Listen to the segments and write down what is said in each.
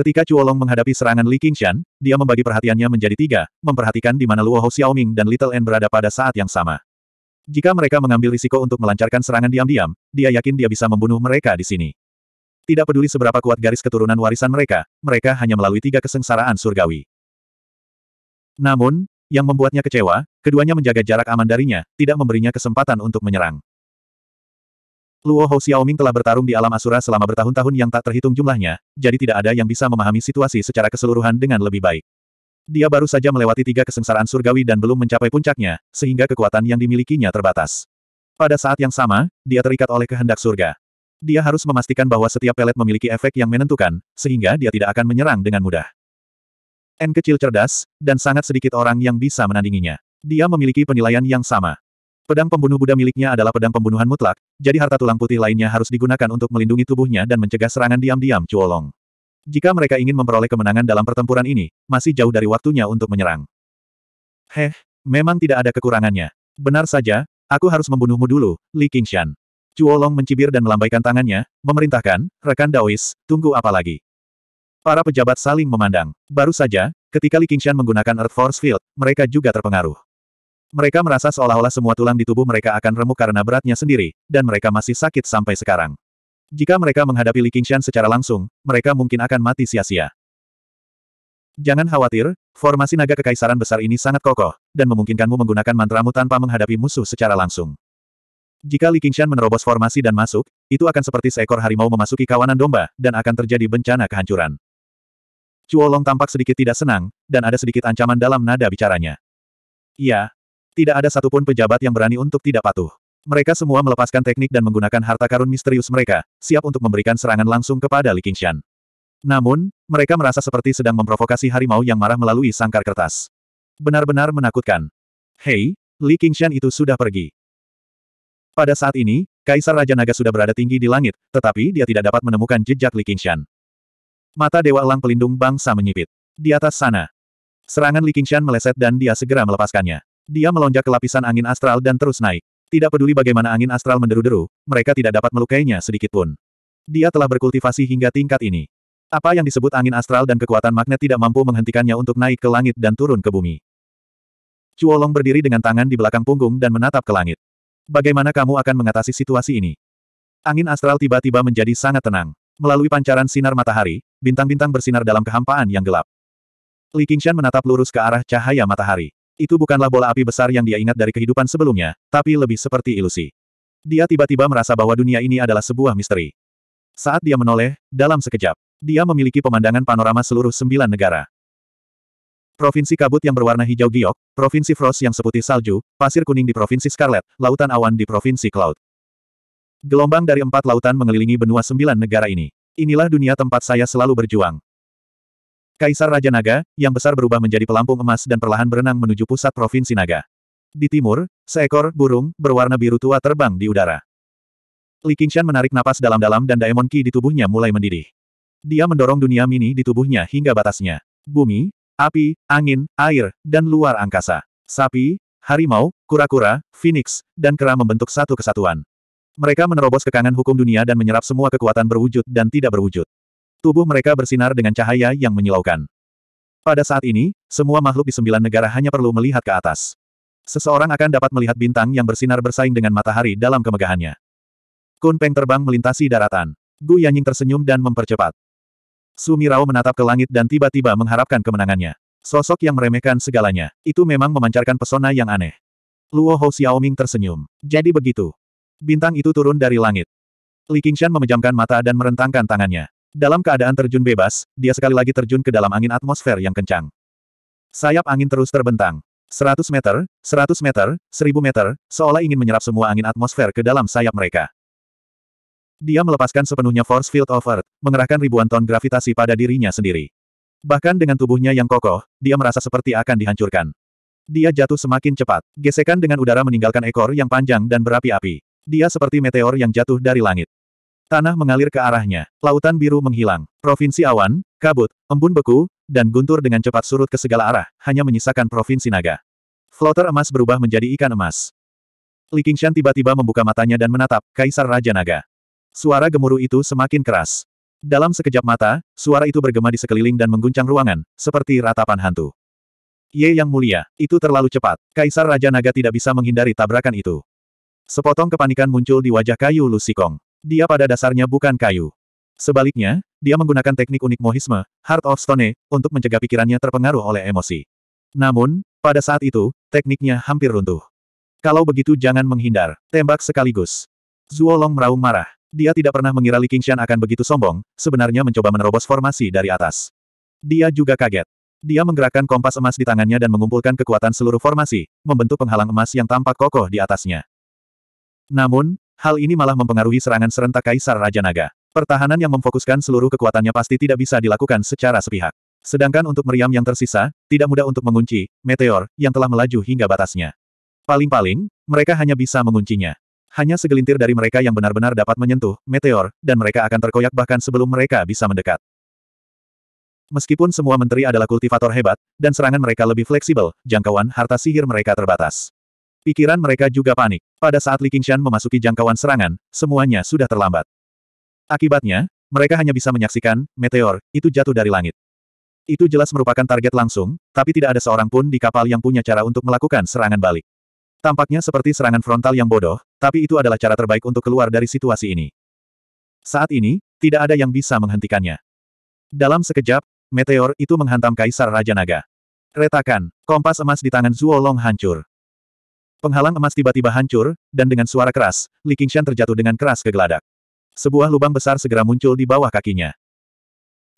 Ketika Cuolong menghadapi serangan Li Qingshan, dia membagi perhatiannya menjadi tiga, memperhatikan di mana Luo Hou Xiaoming dan Little N berada pada saat yang sama. Jika mereka mengambil risiko untuk melancarkan serangan diam-diam, dia yakin dia bisa membunuh mereka di sini. Tidak peduli seberapa kuat garis keturunan warisan mereka, mereka hanya melalui tiga kesengsaraan surgawi. Namun, yang membuatnya kecewa, keduanya menjaga jarak aman darinya, tidak memberinya kesempatan untuk menyerang. Luo Hou Xiaoming telah bertarung di alam asura selama bertahun-tahun yang tak terhitung jumlahnya, jadi tidak ada yang bisa memahami situasi secara keseluruhan dengan lebih baik. Dia baru saja melewati tiga kesengsaraan surgawi dan belum mencapai puncaknya, sehingga kekuatan yang dimilikinya terbatas. Pada saat yang sama, dia terikat oleh kehendak surga. Dia harus memastikan bahwa setiap pelet memiliki efek yang menentukan, sehingga dia tidak akan menyerang dengan mudah. N kecil cerdas, dan sangat sedikit orang yang bisa menandinginya. Dia memiliki penilaian yang sama. Pedang pembunuh Buddha miliknya adalah pedang pembunuhan mutlak, jadi harta tulang putih lainnya harus digunakan untuk melindungi tubuhnya dan mencegah serangan diam-diam Cuolong. Jika mereka ingin memperoleh kemenangan dalam pertempuran ini, masih jauh dari waktunya untuk menyerang. Heh, memang tidak ada kekurangannya. Benar saja, aku harus membunuhmu dulu, Li Qingshan. Cuolong mencibir dan melambaikan tangannya, memerintahkan, rekan Daois, tunggu apa lagi? Para pejabat saling memandang. Baru saja, ketika Li Qingshan menggunakan Earth Force Field, mereka juga terpengaruh. Mereka merasa seolah-olah semua tulang di tubuh mereka akan remuk karena beratnya sendiri, dan mereka masih sakit sampai sekarang. Jika mereka menghadapi Li Qingshan secara langsung, mereka mungkin akan mati sia-sia. Jangan khawatir, formasi naga kekaisaran besar ini sangat kokoh, dan memungkinkanmu menggunakan mantramu tanpa menghadapi musuh secara langsung. Jika Li Qingshan menerobos formasi dan masuk, itu akan seperti seekor harimau memasuki kawanan domba, dan akan terjadi bencana kehancuran. Cuolong tampak sedikit tidak senang, dan ada sedikit ancaman dalam nada bicaranya. Iya, tidak ada satupun pejabat yang berani untuk tidak patuh. Mereka semua melepaskan teknik dan menggunakan harta karun misterius mereka, siap untuk memberikan serangan langsung kepada Li Qingshan. Namun, mereka merasa seperti sedang memprovokasi harimau yang marah melalui sangkar kertas. Benar-benar menakutkan. Hei, Li Qingshan itu sudah pergi. Pada saat ini, Kaisar Raja Naga sudah berada tinggi di langit, tetapi dia tidak dapat menemukan jejak Li Qingshan. Mata Dewa Elang Pelindung Bangsa menyipit. Di atas sana. Serangan Li Qingshan meleset dan dia segera melepaskannya. Dia melonjak ke lapisan angin astral dan terus naik. Tidak peduli bagaimana angin astral menderu-deru, mereka tidak dapat melukainya sedikitpun. Dia telah berkultivasi hingga tingkat ini. Apa yang disebut angin astral dan kekuatan magnet tidak mampu menghentikannya untuk naik ke langit dan turun ke bumi. Cuolong berdiri dengan tangan di belakang punggung dan menatap ke langit. Bagaimana kamu akan mengatasi situasi ini? Angin astral tiba-tiba menjadi sangat tenang. Melalui pancaran sinar matahari, bintang-bintang bersinar dalam kehampaan yang gelap. Li Qingshan menatap lurus ke arah cahaya matahari. Itu bukanlah bola api besar yang dia ingat dari kehidupan sebelumnya, tapi lebih seperti ilusi. Dia tiba-tiba merasa bahwa dunia ini adalah sebuah misteri. Saat dia menoleh, dalam sekejap, dia memiliki pemandangan panorama seluruh sembilan negara. Provinsi kabut yang berwarna hijau giok, provinsi frost yang seputih salju, pasir kuning di provinsi scarlet, lautan awan di provinsi cloud. Gelombang dari empat lautan mengelilingi benua sembilan negara ini. Inilah dunia tempat saya selalu berjuang. Kaisar Raja Naga, yang besar berubah menjadi pelampung emas dan perlahan berenang menuju pusat provinsi Naga. Di timur, seekor burung berwarna biru tua terbang di udara. Li Qingshan menarik napas dalam-dalam dan Daemon Ki di tubuhnya mulai mendidih. Dia mendorong dunia mini di tubuhnya hingga batasnya. Bumi, api, angin, air, dan luar angkasa. Sapi, harimau, kura-kura, phoenix, dan kera membentuk satu kesatuan. Mereka menerobos kekangan hukum dunia dan menyerap semua kekuatan berwujud dan tidak berwujud. Tubuh mereka bersinar dengan cahaya yang menyilaukan. Pada saat ini, semua makhluk di sembilan negara hanya perlu melihat ke atas. Seseorang akan dapat melihat bintang yang bersinar bersaing dengan matahari dalam kemegahannya. Kun Peng terbang melintasi daratan. Gu Yanying tersenyum dan mempercepat. Sumirao menatap ke langit dan tiba-tiba mengharapkan kemenangannya. Sosok yang meremehkan segalanya. Itu memang memancarkan pesona yang aneh. Luo Hou Xiaoming tersenyum. Jadi begitu. Bintang itu turun dari langit. Li Qingshan memejamkan mata dan merentangkan tangannya. Dalam keadaan terjun bebas, dia sekali lagi terjun ke dalam angin atmosfer yang kencang. Sayap angin terus terbentang. 100 meter, 100 meter, 1000 meter, seolah ingin menyerap semua angin atmosfer ke dalam sayap mereka. Dia melepaskan sepenuhnya force field of Earth, mengerahkan ribuan ton gravitasi pada dirinya sendiri. Bahkan dengan tubuhnya yang kokoh, dia merasa seperti akan dihancurkan. Dia jatuh semakin cepat, gesekan dengan udara meninggalkan ekor yang panjang dan berapi-api. Dia seperti meteor yang jatuh dari langit. Tanah mengalir ke arahnya. Lautan biru menghilang. Provinsi awan, kabut, embun beku, dan guntur dengan cepat surut ke segala arah, hanya menyisakan provinsi naga. Floater emas berubah menjadi ikan emas. Li Qingshan tiba-tiba membuka matanya dan menatap, Kaisar Raja Naga. Suara gemuruh itu semakin keras. Dalam sekejap mata, suara itu bergema di sekeliling dan mengguncang ruangan, seperti ratapan hantu. Ye Yang Mulia, itu terlalu cepat. Kaisar Raja Naga tidak bisa menghindari tabrakan itu. Sepotong kepanikan muncul di wajah kayu Lusikong. Dia pada dasarnya bukan kayu. Sebaliknya, dia menggunakan teknik unik mohisme, Heart of Stone, untuk mencegah pikirannya terpengaruh oleh emosi. Namun, pada saat itu, tekniknya hampir runtuh. Kalau begitu jangan menghindar, tembak sekaligus. Zuolong meraung marah. Dia tidak pernah mengira Li Qingshan akan begitu sombong, sebenarnya mencoba menerobos formasi dari atas. Dia juga kaget. Dia menggerakkan kompas emas di tangannya dan mengumpulkan kekuatan seluruh formasi, membentuk penghalang emas yang tampak kokoh di atasnya. Namun, Hal ini malah mempengaruhi serangan serentak Kaisar Raja Naga. Pertahanan yang memfokuskan seluruh kekuatannya pasti tidak bisa dilakukan secara sepihak. Sedangkan untuk meriam yang tersisa, tidak mudah untuk mengunci, meteor, yang telah melaju hingga batasnya. Paling-paling, mereka hanya bisa menguncinya. Hanya segelintir dari mereka yang benar-benar dapat menyentuh, meteor, dan mereka akan terkoyak bahkan sebelum mereka bisa mendekat. Meskipun semua menteri adalah kultivator hebat, dan serangan mereka lebih fleksibel, jangkauan harta sihir mereka terbatas. Pikiran mereka juga panik. Pada saat Li Qingshan memasuki jangkauan serangan, semuanya sudah terlambat. Akibatnya, mereka hanya bisa menyaksikan, meteor, itu jatuh dari langit. Itu jelas merupakan target langsung, tapi tidak ada seorang pun di kapal yang punya cara untuk melakukan serangan balik. Tampaknya seperti serangan frontal yang bodoh, tapi itu adalah cara terbaik untuk keluar dari situasi ini. Saat ini, tidak ada yang bisa menghentikannya. Dalam sekejap, meteor itu menghantam Kaisar Raja Naga. Retakan, kompas emas di tangan Zuo Long hancur. Penghalang emas tiba-tiba hancur, dan dengan suara keras, Li Qingshan terjatuh dengan keras ke geladak. Sebuah lubang besar segera muncul di bawah kakinya.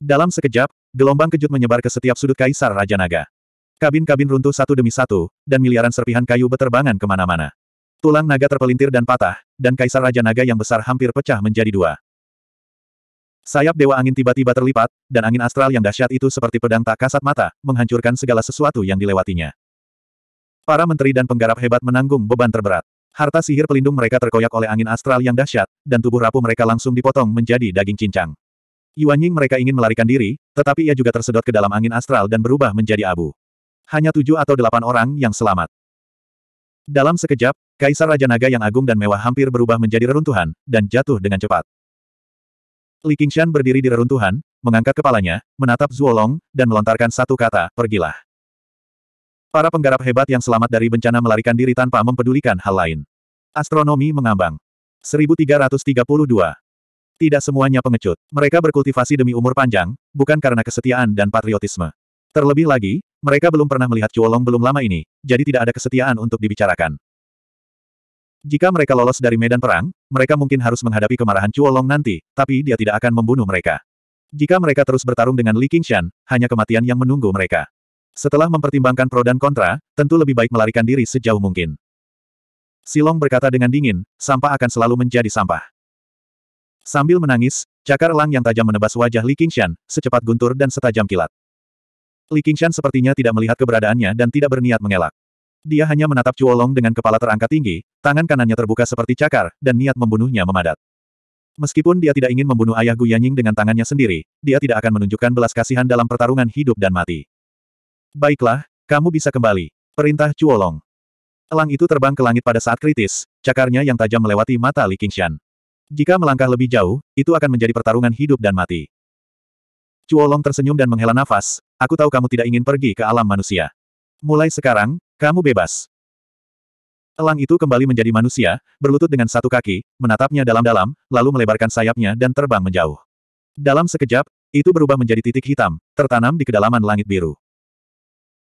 Dalam sekejap, gelombang kejut menyebar ke setiap sudut kaisar Raja Naga. Kabin-kabin runtuh satu demi satu, dan miliaran serpihan kayu beterbangan kemana-mana. Tulang naga terpelintir dan patah, dan kaisar Raja Naga yang besar hampir pecah menjadi dua. Sayap Dewa Angin tiba-tiba terlipat, dan angin astral yang dahsyat itu seperti pedang tak kasat mata, menghancurkan segala sesuatu yang dilewatinya. Para menteri dan penggarap hebat menanggung beban terberat. Harta sihir pelindung mereka terkoyak oleh angin astral yang dahsyat, dan tubuh rapuh mereka langsung dipotong menjadi daging cincang. Yuan Ying mereka ingin melarikan diri, tetapi ia juga tersedot ke dalam angin astral dan berubah menjadi abu. Hanya tujuh atau delapan orang yang selamat. Dalam sekejap, Kaisar Raja Naga yang agung dan mewah hampir berubah menjadi reruntuhan, dan jatuh dengan cepat. Li Qingshan berdiri di reruntuhan, mengangkat kepalanya, menatap Zuolong, dan melontarkan satu kata, pergilah. Para penggarap hebat yang selamat dari bencana melarikan diri tanpa mempedulikan hal lain. Astronomi mengambang. 1332. Tidak semuanya pengecut. Mereka berkultivasi demi umur panjang, bukan karena kesetiaan dan patriotisme. Terlebih lagi, mereka belum pernah melihat Cuolong belum lama ini, jadi tidak ada kesetiaan untuk dibicarakan. Jika mereka lolos dari medan perang, mereka mungkin harus menghadapi kemarahan Cuolong nanti, tapi dia tidak akan membunuh mereka. Jika mereka terus bertarung dengan Li Qingshan, hanya kematian yang menunggu mereka. Setelah mempertimbangkan pro dan kontra, tentu lebih baik melarikan diri sejauh mungkin. Silong berkata dengan dingin, sampah akan selalu menjadi sampah. Sambil menangis, cakar elang yang tajam menebas wajah Li Qingshan, secepat guntur dan setajam kilat. Li Qingshan sepertinya tidak melihat keberadaannya dan tidak berniat mengelak. Dia hanya menatap Long dengan kepala terangkat tinggi, tangan kanannya terbuka seperti cakar, dan niat membunuhnya memadat. Meskipun dia tidak ingin membunuh ayah Gu Yanying dengan tangannya sendiri, dia tidak akan menunjukkan belas kasihan dalam pertarungan hidup dan mati. Baiklah, kamu bisa kembali. Perintah Cuolong. Elang itu terbang ke langit pada saat kritis, cakarnya yang tajam melewati mata Li Qingshan. Jika melangkah lebih jauh, itu akan menjadi pertarungan hidup dan mati. Cuolong tersenyum dan menghela nafas, aku tahu kamu tidak ingin pergi ke alam manusia. Mulai sekarang, kamu bebas. Elang itu kembali menjadi manusia, berlutut dengan satu kaki, menatapnya dalam-dalam, lalu melebarkan sayapnya dan terbang menjauh. Dalam sekejap, itu berubah menjadi titik hitam, tertanam di kedalaman langit biru.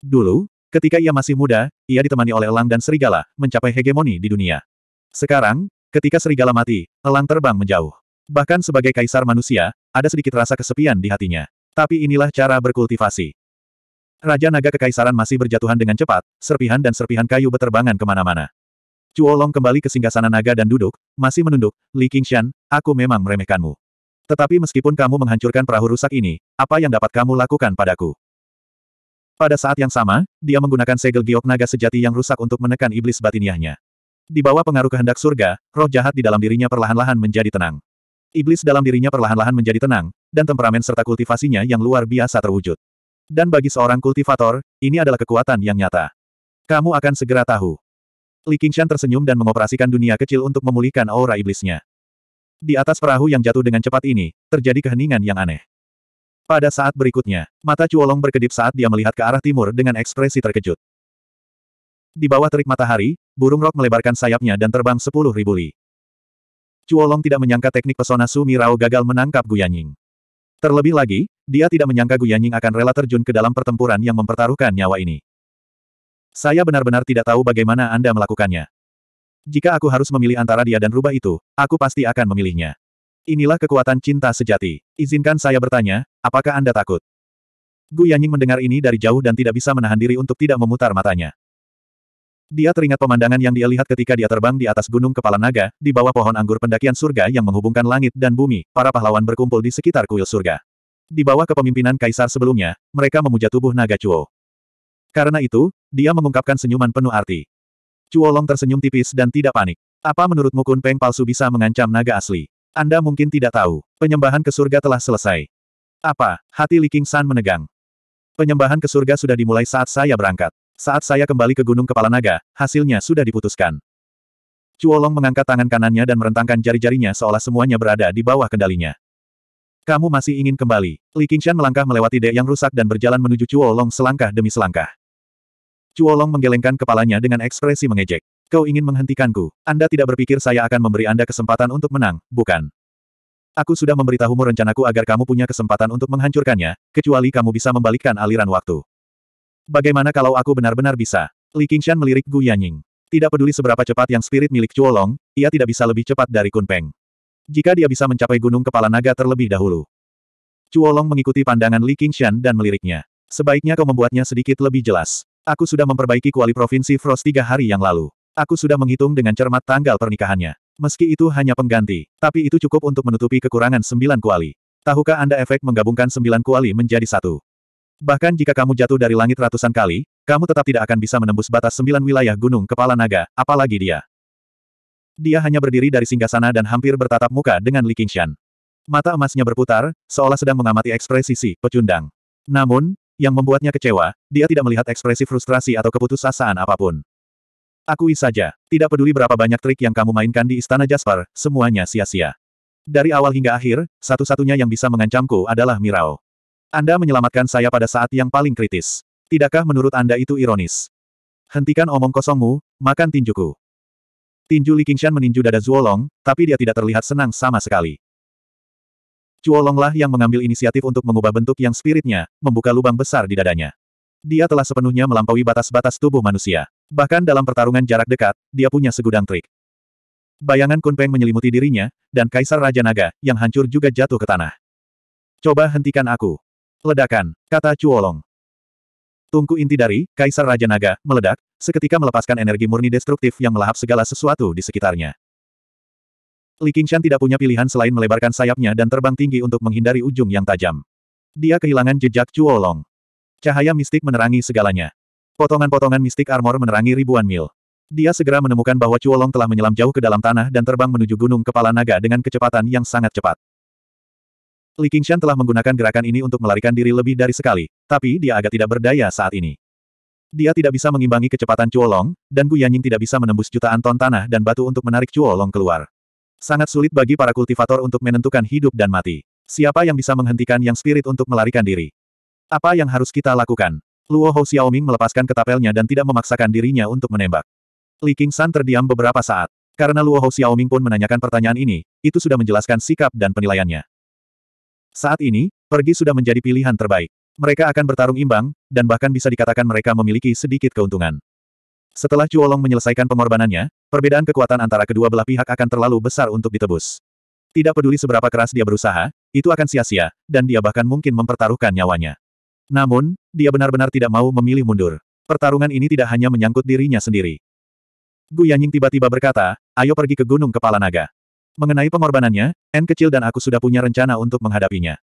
Dulu, ketika ia masih muda, ia ditemani oleh elang dan serigala, mencapai hegemoni di dunia. Sekarang, ketika serigala mati, elang terbang menjauh. Bahkan sebagai kaisar manusia, ada sedikit rasa kesepian di hatinya. Tapi inilah cara berkultivasi. Raja naga kekaisaran masih berjatuhan dengan cepat, serpihan dan serpihan kayu beterbangan kemana-mana. Cuolong kembali ke singgasana naga dan duduk, masih menunduk, Li Qingshan, aku memang meremehkanmu. Tetapi meskipun kamu menghancurkan perahu rusak ini, apa yang dapat kamu lakukan padaku? Pada saat yang sama, dia menggunakan segel giok naga sejati yang rusak untuk menekan iblis batiniahnya. Di bawah pengaruh kehendak surga, roh jahat di dalam dirinya perlahan-lahan menjadi tenang. Iblis dalam dirinya perlahan-lahan menjadi tenang, dan temperamen serta kultivasinya yang luar biasa terwujud. Dan bagi seorang kultivator, ini adalah kekuatan yang nyata. Kamu akan segera tahu. Li Qingshan tersenyum dan mengoperasikan dunia kecil untuk memulihkan aura iblisnya. Di atas perahu yang jatuh dengan cepat ini, terjadi keheningan yang aneh. Pada saat berikutnya, mata Cuolong berkedip saat dia melihat ke arah timur dengan ekspresi terkejut. Di bawah terik matahari, burung rok melebarkan sayapnya dan terbang sepuluh ribu li. Cuolong tidak menyangka teknik pesona Sumi Rao gagal menangkap Guyanying. Terlebih lagi, dia tidak menyangka Guyanying akan rela terjun ke dalam pertempuran yang mempertaruhkan nyawa ini. Saya benar-benar tidak tahu bagaimana Anda melakukannya. Jika aku harus memilih antara dia dan rubah itu, aku pasti akan memilihnya. Inilah kekuatan cinta sejati. Izinkan saya bertanya, apakah Anda takut? Gu Yanying mendengar ini dari jauh dan tidak bisa menahan diri untuk tidak memutar matanya. Dia teringat pemandangan yang dia lihat ketika dia terbang di atas gunung kepala naga, di bawah pohon anggur pendakian surga yang menghubungkan langit dan bumi, para pahlawan berkumpul di sekitar kuil surga. Di bawah kepemimpinan kaisar sebelumnya, mereka memuja tubuh naga Cuo. Karena itu, dia mengungkapkan senyuman penuh arti. Cuo Long tersenyum tipis dan tidak panik. Apa menurutmu Kun Peng palsu bisa mengancam naga asli? Anda mungkin tidak tahu, penyembahan ke surga telah selesai. Apa? Hati Li King San menegang. Penyembahan ke surga sudah dimulai saat saya berangkat. Saat saya kembali ke Gunung Kepala Naga, hasilnya sudah diputuskan. Cuolong mengangkat tangan kanannya dan merentangkan jari-jarinya seolah semuanya berada di bawah kendalinya. Kamu masih ingin kembali. Li Qingshan melangkah melewati dek yang rusak dan berjalan menuju Cuolong selangkah demi selangkah. Cuolong menggelengkan kepalanya dengan ekspresi mengejek. Kau ingin menghentikanku. Anda tidak berpikir saya akan memberi Anda kesempatan untuk menang, bukan? Aku sudah memberitahumu rencanaku agar kamu punya kesempatan untuk menghancurkannya, kecuali kamu bisa membalikkan aliran waktu. Bagaimana kalau aku benar-benar bisa? Li Qingshan melirik Gu Yanying. Tidak peduli seberapa cepat yang spirit milik Chuo ia tidak bisa lebih cepat dari Kunpeng. Jika dia bisa mencapai gunung kepala naga terlebih dahulu. Chuo mengikuti pandangan Li Qingshan dan meliriknya. Sebaiknya kau membuatnya sedikit lebih jelas. Aku sudah memperbaiki kuali provinsi Frost tiga hari yang lalu. Aku sudah menghitung dengan cermat tanggal pernikahannya. Meski itu hanya pengganti, tapi itu cukup untuk menutupi kekurangan sembilan kuali. Tahukah Anda efek menggabungkan sembilan kuali menjadi satu? Bahkan jika kamu jatuh dari langit ratusan kali, kamu tetap tidak akan bisa menembus batas sembilan wilayah gunung kepala naga, apalagi dia. Dia hanya berdiri dari singgasana dan hampir bertatap muka dengan Li Qingshan. Mata emasnya berputar, seolah sedang mengamati ekspresi si pecundang. Namun, yang membuatnya kecewa, dia tidak melihat ekspresi frustrasi atau keputusasaan apapun. Akui saja, tidak peduli berapa banyak trik yang kamu mainkan di Istana Jasper, semuanya sia-sia. Dari awal hingga akhir, satu-satunya yang bisa mengancamku adalah Mirao. Anda menyelamatkan saya pada saat yang paling kritis. Tidakkah menurut Anda itu ironis? Hentikan omong kosongmu, makan tinjuku. Tinju Li Qingshan meninju dada Zuolong, tapi dia tidak terlihat senang sama sekali. Zuolonglah yang mengambil inisiatif untuk mengubah bentuk yang spiritnya, membuka lubang besar di dadanya. Dia telah sepenuhnya melampaui batas-batas tubuh manusia. Bahkan dalam pertarungan jarak dekat, dia punya segudang trik. Bayangan Kunpeng menyelimuti dirinya, dan Kaisar Raja Naga, yang hancur juga jatuh ke tanah. Coba hentikan aku. Ledakan, kata Cuolong. Tungku inti dari Kaisar Raja Naga meledak, seketika melepaskan energi murni destruktif yang melahap segala sesuatu di sekitarnya. Li Qingshan tidak punya pilihan selain melebarkan sayapnya dan terbang tinggi untuk menghindari ujung yang tajam. Dia kehilangan jejak Cuolong. Cahaya mistik menerangi segalanya. Potongan-potongan mistik armor menerangi ribuan mil. Dia segera menemukan bahwa Cuolong telah menyelam jauh ke dalam tanah dan terbang menuju Gunung Kepala Naga dengan kecepatan yang sangat cepat. Li Qingshan telah menggunakan gerakan ini untuk melarikan diri lebih dari sekali, tapi dia agak tidak berdaya saat ini. Dia tidak bisa mengimbangi kecepatan Cuolong, dan Gu Yanying tidak bisa menembus jutaan ton tanah dan batu untuk menarik Cuolong keluar. Sangat sulit bagi para kultivator untuk menentukan hidup dan mati. Siapa yang bisa menghentikan yang spirit untuk melarikan diri? Apa yang harus kita lakukan? Luo Hou Xiaoming melepaskan ketapelnya dan tidak memaksakan dirinya untuk menembak. Li San terdiam beberapa saat. Karena Luo Hou Xiaoming pun menanyakan pertanyaan ini, itu sudah menjelaskan sikap dan penilaiannya. Saat ini, pergi sudah menjadi pilihan terbaik. Mereka akan bertarung imbang, dan bahkan bisa dikatakan mereka memiliki sedikit keuntungan. Setelah Cuolong menyelesaikan pengorbanannya, perbedaan kekuatan antara kedua belah pihak akan terlalu besar untuk ditebus. Tidak peduli seberapa keras dia berusaha, itu akan sia-sia, dan dia bahkan mungkin mempertaruhkan nyawanya. Namun, dia benar-benar tidak mau memilih mundur. Pertarungan ini tidak hanya menyangkut dirinya sendiri. Gu Yanying tiba-tiba berkata, ayo pergi ke Gunung Kepala Naga. Mengenai pengorbanannya, N kecil dan aku sudah punya rencana untuk menghadapinya.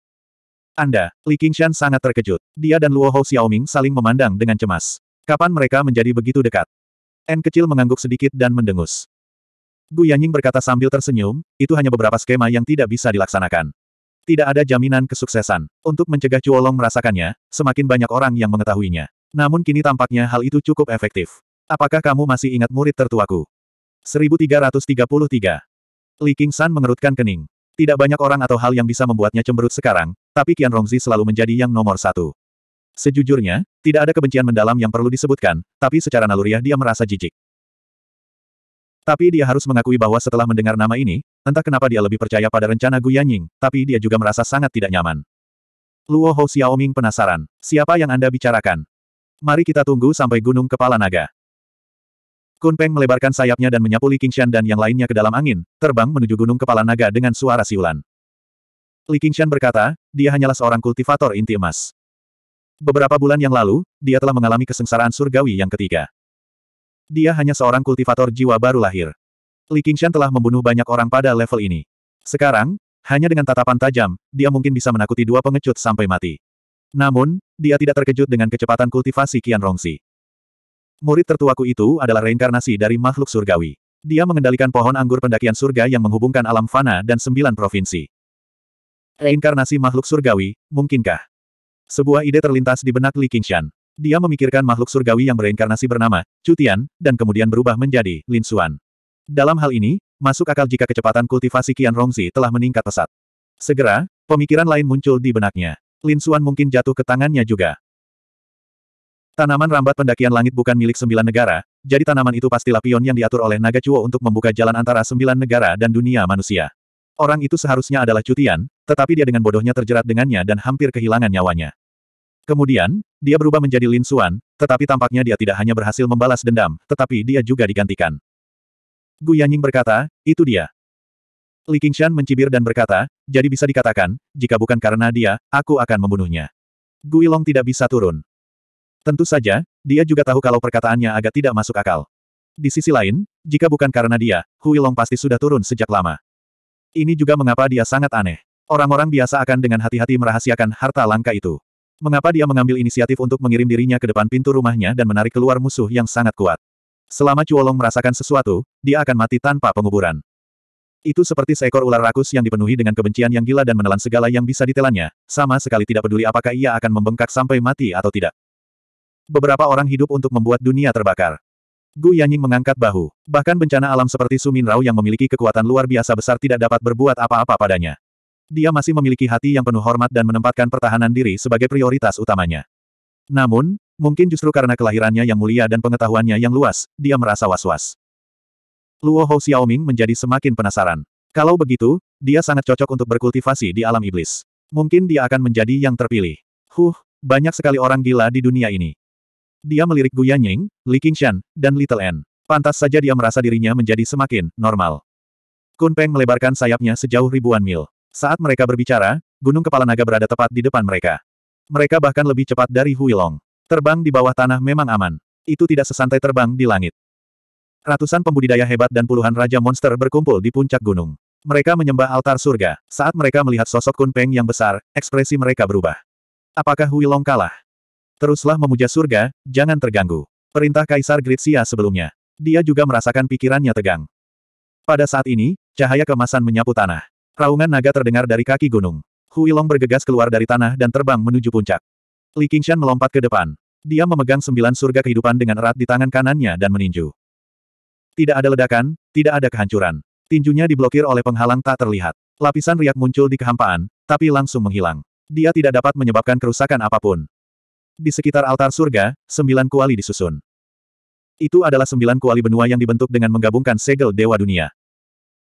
Anda, Li Qingshan sangat terkejut. Dia dan Luo Hou Xiaoming saling memandang dengan cemas. Kapan mereka menjadi begitu dekat? N kecil mengangguk sedikit dan mendengus. Gu Yanying berkata sambil tersenyum, itu hanya beberapa skema yang tidak bisa dilaksanakan. Tidak ada jaminan kesuksesan. Untuk mencegah Cuolong merasakannya, semakin banyak orang yang mengetahuinya. Namun kini tampaknya hal itu cukup efektif. Apakah kamu masih ingat murid tertuaku? 1333. Li San mengerutkan kening. Tidak banyak orang atau hal yang bisa membuatnya cemberut sekarang, tapi Qian Rongzi selalu menjadi yang nomor satu. Sejujurnya, tidak ada kebencian mendalam yang perlu disebutkan, tapi secara naluriah dia merasa jijik. Tapi dia harus mengakui bahwa setelah mendengar nama ini, Entah kenapa dia lebih percaya pada rencana Gu Yanying, tapi dia juga merasa sangat tidak nyaman. Luo Hou Xiaoming penasaran. Siapa yang Anda bicarakan? Mari kita tunggu sampai Gunung Kepala Naga. Kun Peng melebarkan sayapnya dan menyapu Li Qingshan dan yang lainnya ke dalam angin, terbang menuju Gunung Kepala Naga dengan suara siulan. Li Qingshan berkata, dia hanyalah seorang kultivator inti emas. Beberapa bulan yang lalu, dia telah mengalami kesengsaraan surgawi yang ketiga. Dia hanya seorang kultivator jiwa baru lahir. Li Qingshan telah membunuh banyak orang pada level ini. Sekarang, hanya dengan tatapan tajam, dia mungkin bisa menakuti dua pengecut sampai mati. Namun, dia tidak terkejut dengan kecepatan kultivasi Qian Rongsi. Murid tertuaku itu adalah reinkarnasi dari makhluk surgawi. Dia mengendalikan pohon anggur pendakian surga yang menghubungkan alam fana dan sembilan provinsi. Reinkarnasi makhluk surgawi, mungkinkah? Sebuah ide terlintas di benak Li Qingshan. Dia memikirkan makhluk surgawi yang bereinkarnasi bernama, Cutian, dan kemudian berubah menjadi Lin Xuan. Dalam hal ini, masuk akal jika kecepatan kultivasi Qian Rongzi telah meningkat pesat. Segera, pemikiran lain muncul di benaknya. Lin Xuan mungkin jatuh ke tangannya juga. Tanaman rambat pendakian langit bukan milik sembilan negara, jadi tanaman itu pastilah pion yang diatur oleh naga Chuo untuk membuka jalan antara sembilan negara dan dunia manusia. Orang itu seharusnya adalah cutian, tetapi dia dengan bodohnya terjerat dengannya dan hampir kehilangan nyawanya. Kemudian, dia berubah menjadi Lin Xuan, tetapi tampaknya dia tidak hanya berhasil membalas dendam, tetapi dia juga digantikan. Gu Yanying berkata, itu dia. Li Qingshan mencibir dan berkata, jadi bisa dikatakan, jika bukan karena dia, aku akan membunuhnya. Gu Yilong tidak bisa turun. Tentu saja, dia juga tahu kalau perkataannya agak tidak masuk akal. Di sisi lain, jika bukan karena dia, Hu Yilong pasti sudah turun sejak lama. Ini juga mengapa dia sangat aneh. Orang-orang biasa akan dengan hati-hati merahasiakan harta langka itu. Mengapa dia mengambil inisiatif untuk mengirim dirinya ke depan pintu rumahnya dan menarik keluar musuh yang sangat kuat? Selama Cuolong merasakan sesuatu, dia akan mati tanpa penguburan. Itu seperti seekor ular rakus yang dipenuhi dengan kebencian yang gila dan menelan segala yang bisa ditelannya, sama sekali tidak peduli apakah ia akan membengkak sampai mati atau tidak. Beberapa orang hidup untuk membuat dunia terbakar. Gu Yanying mengangkat bahu. Bahkan bencana alam seperti Sumin Rao yang memiliki kekuatan luar biasa besar tidak dapat berbuat apa-apa padanya. Dia masih memiliki hati yang penuh hormat dan menempatkan pertahanan diri sebagai prioritas utamanya. Namun, mungkin justru karena kelahirannya yang mulia dan pengetahuannya yang luas, dia merasa was-was. Luo Hou Xiaoming menjadi semakin penasaran. Kalau begitu, dia sangat cocok untuk berkultivasi di alam iblis. Mungkin dia akan menjadi yang terpilih. Huh, banyak sekali orang gila di dunia ini. Dia melirik Gu Yanying, Li Qingshan, dan Little N. Pantas saja dia merasa dirinya menjadi semakin normal. Kun Peng melebarkan sayapnya sejauh ribuan mil. Saat mereka berbicara, gunung kepala naga berada tepat di depan mereka. Mereka bahkan lebih cepat dari Huilong. Terbang di bawah tanah memang aman. Itu tidak sesantai terbang di langit. Ratusan pembudidaya hebat dan puluhan raja monster berkumpul di puncak gunung. Mereka menyembah altar surga. Saat mereka melihat sosok Kunpeng yang besar, ekspresi mereka berubah. Apakah Huilong kalah? Teruslah memuja surga, jangan terganggu. Perintah Kaisar Gritsia sebelumnya. Dia juga merasakan pikirannya tegang. Pada saat ini, cahaya kemasan menyapu tanah. Raungan naga terdengar dari kaki gunung. Huilong bergegas keluar dari tanah dan terbang menuju puncak. Li Qingshan melompat ke depan. Dia memegang sembilan surga kehidupan dengan erat di tangan kanannya dan meninju. Tidak ada ledakan, tidak ada kehancuran. Tinjunya diblokir oleh penghalang tak terlihat. Lapisan riak muncul di kehampaan, tapi langsung menghilang. Dia tidak dapat menyebabkan kerusakan apapun. Di sekitar altar surga, sembilan kuali disusun. Itu adalah sembilan kuali benua yang dibentuk dengan menggabungkan segel Dewa Dunia.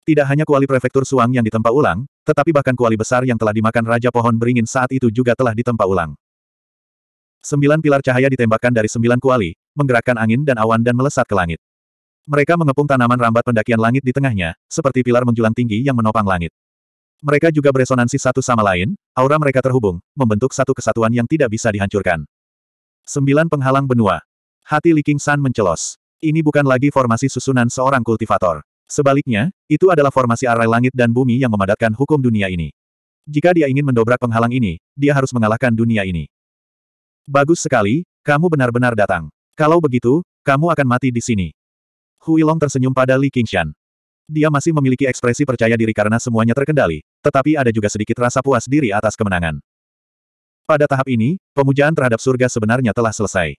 Tidak hanya kuali prefektur Suang yang ditempa ulang, tetapi bahkan kuali besar yang telah dimakan Raja Pohon Beringin saat itu juga telah ditempa ulang. Sembilan pilar cahaya ditembakkan dari sembilan kuali, menggerakkan angin dan awan dan melesat ke langit. Mereka mengepung tanaman rambat pendakian langit di tengahnya, seperti pilar menjulang tinggi yang menopang langit. Mereka juga beresonansi satu sama lain, aura mereka terhubung, membentuk satu kesatuan yang tidak bisa dihancurkan. Sembilan penghalang benua. Hati Liking San mencelos. Ini bukan lagi formasi susunan seorang kultivator. Sebaliknya, itu adalah formasi arai langit dan bumi yang memadatkan hukum dunia ini. Jika dia ingin mendobrak penghalang ini, dia harus mengalahkan dunia ini. Bagus sekali, kamu benar-benar datang. Kalau begitu, kamu akan mati di sini. Huilong tersenyum pada Li Qingshan. Dia masih memiliki ekspresi percaya diri karena semuanya terkendali, tetapi ada juga sedikit rasa puas diri atas kemenangan. Pada tahap ini, pemujaan terhadap surga sebenarnya telah selesai.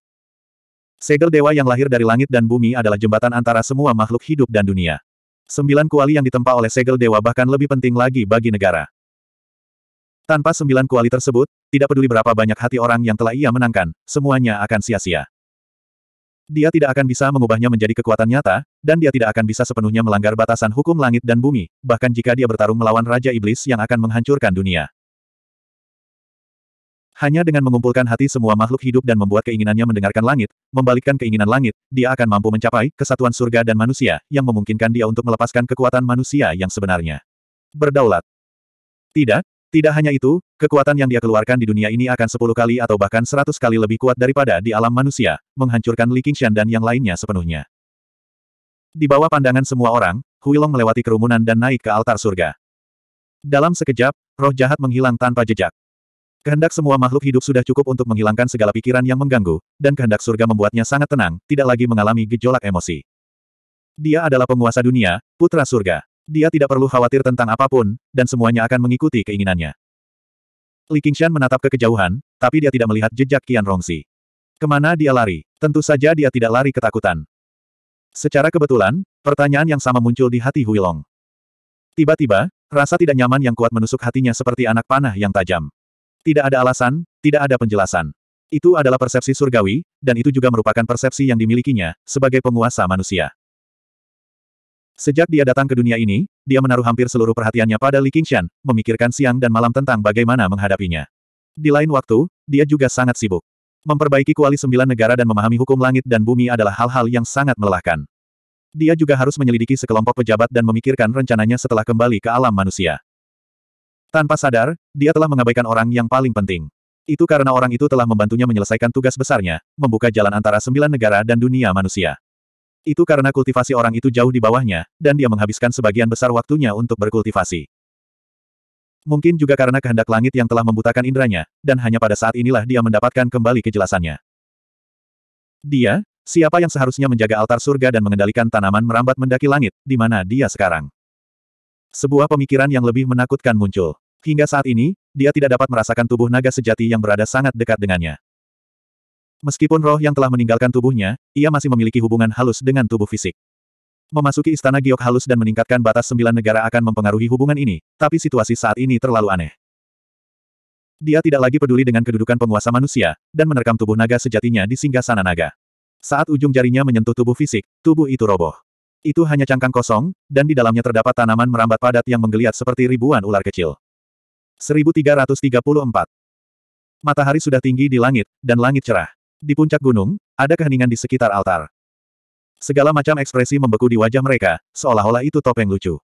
Segel dewa yang lahir dari langit dan bumi adalah jembatan antara semua makhluk hidup dan dunia. Sembilan kuali yang ditempa oleh segel dewa bahkan lebih penting lagi bagi negara. Tanpa sembilan kuali tersebut, tidak peduli berapa banyak hati orang yang telah ia menangkan, semuanya akan sia-sia. Dia tidak akan bisa mengubahnya menjadi kekuatan nyata, dan dia tidak akan bisa sepenuhnya melanggar batasan hukum langit dan bumi, bahkan jika dia bertarung melawan Raja Iblis yang akan menghancurkan dunia. Hanya dengan mengumpulkan hati semua makhluk hidup dan membuat keinginannya mendengarkan langit, membalikkan keinginan langit, dia akan mampu mencapai kesatuan surga dan manusia, yang memungkinkan dia untuk melepaskan kekuatan manusia yang sebenarnya. Berdaulat. Tidak, tidak hanya itu, kekuatan yang dia keluarkan di dunia ini akan sepuluh kali atau bahkan seratus kali lebih kuat daripada di alam manusia, menghancurkan Li Qingshan dan yang lainnya sepenuhnya. Di bawah pandangan semua orang, Huilong melewati kerumunan dan naik ke altar surga. Dalam sekejap, roh jahat menghilang tanpa jejak. Kehendak semua makhluk hidup sudah cukup untuk menghilangkan segala pikiran yang mengganggu, dan kehendak surga membuatnya sangat tenang, tidak lagi mengalami gejolak emosi. Dia adalah penguasa dunia, putra surga. Dia tidak perlu khawatir tentang apapun, dan semuanya akan mengikuti keinginannya. Li Qingshan menatap ke kejauhan, tapi dia tidak melihat jejak Qian Rongsi. Kemana dia lari? Tentu saja dia tidak lari ketakutan. Secara kebetulan, pertanyaan yang sama muncul di hati Huilong. Tiba-tiba, rasa tidak nyaman yang kuat menusuk hatinya seperti anak panah yang tajam. Tidak ada alasan, tidak ada penjelasan. Itu adalah persepsi surgawi, dan itu juga merupakan persepsi yang dimilikinya, sebagai penguasa manusia. Sejak dia datang ke dunia ini, dia menaruh hampir seluruh perhatiannya pada Li Qingshan, memikirkan siang dan malam tentang bagaimana menghadapinya. Di lain waktu, dia juga sangat sibuk. Memperbaiki kuali sembilan negara dan memahami hukum langit dan bumi adalah hal-hal yang sangat melelahkan. Dia juga harus menyelidiki sekelompok pejabat dan memikirkan rencananya setelah kembali ke alam manusia. Tanpa sadar, dia telah mengabaikan orang yang paling penting. Itu karena orang itu telah membantunya menyelesaikan tugas besarnya, membuka jalan antara sembilan negara dan dunia manusia. Itu karena kultivasi orang itu jauh di bawahnya, dan dia menghabiskan sebagian besar waktunya untuk berkultivasi. Mungkin juga karena kehendak langit yang telah membutakan indranya, dan hanya pada saat inilah dia mendapatkan kembali kejelasannya. Dia, siapa yang seharusnya menjaga altar surga dan mengendalikan tanaman merambat mendaki langit, di mana dia sekarang. Sebuah pemikiran yang lebih menakutkan muncul. Hingga saat ini, dia tidak dapat merasakan tubuh naga sejati yang berada sangat dekat dengannya. Meskipun roh yang telah meninggalkan tubuhnya, ia masih memiliki hubungan halus dengan tubuh fisik. Memasuki istana giok halus dan meningkatkan batas sembilan negara akan mempengaruhi hubungan ini, tapi situasi saat ini terlalu aneh. Dia tidak lagi peduli dengan kedudukan penguasa manusia, dan menerkam tubuh naga sejatinya di singgah sana naga. Saat ujung jarinya menyentuh tubuh fisik, tubuh itu roboh. Itu hanya cangkang kosong, dan di dalamnya terdapat tanaman merambat padat yang menggeliat seperti ribuan ular kecil. 1334. Matahari sudah tinggi di langit, dan langit cerah. Di puncak gunung, ada keheningan di sekitar altar. Segala macam ekspresi membeku di wajah mereka, seolah-olah itu topeng lucu.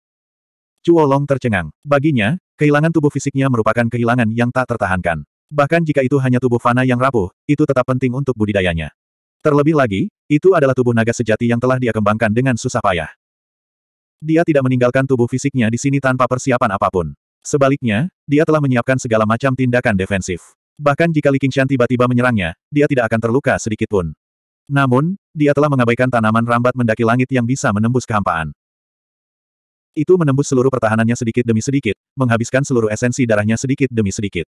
Cuolong tercengang. Baginya, kehilangan tubuh fisiknya merupakan kehilangan yang tak tertahankan. Bahkan jika itu hanya tubuh fana yang rapuh, itu tetap penting untuk budidayanya. Terlebih lagi, itu adalah tubuh naga sejati yang telah dia kembangkan dengan susah payah. Dia tidak meninggalkan tubuh fisiknya di sini tanpa persiapan apapun. Sebaliknya, dia telah menyiapkan segala macam tindakan defensif. Bahkan jika Li Qingshan tiba-tiba menyerangnya, dia tidak akan terluka sedikitpun. Namun, dia telah mengabaikan tanaman rambat mendaki langit yang bisa menembus kehampaan. Itu menembus seluruh pertahanannya sedikit demi sedikit, menghabiskan seluruh esensi darahnya sedikit demi sedikit.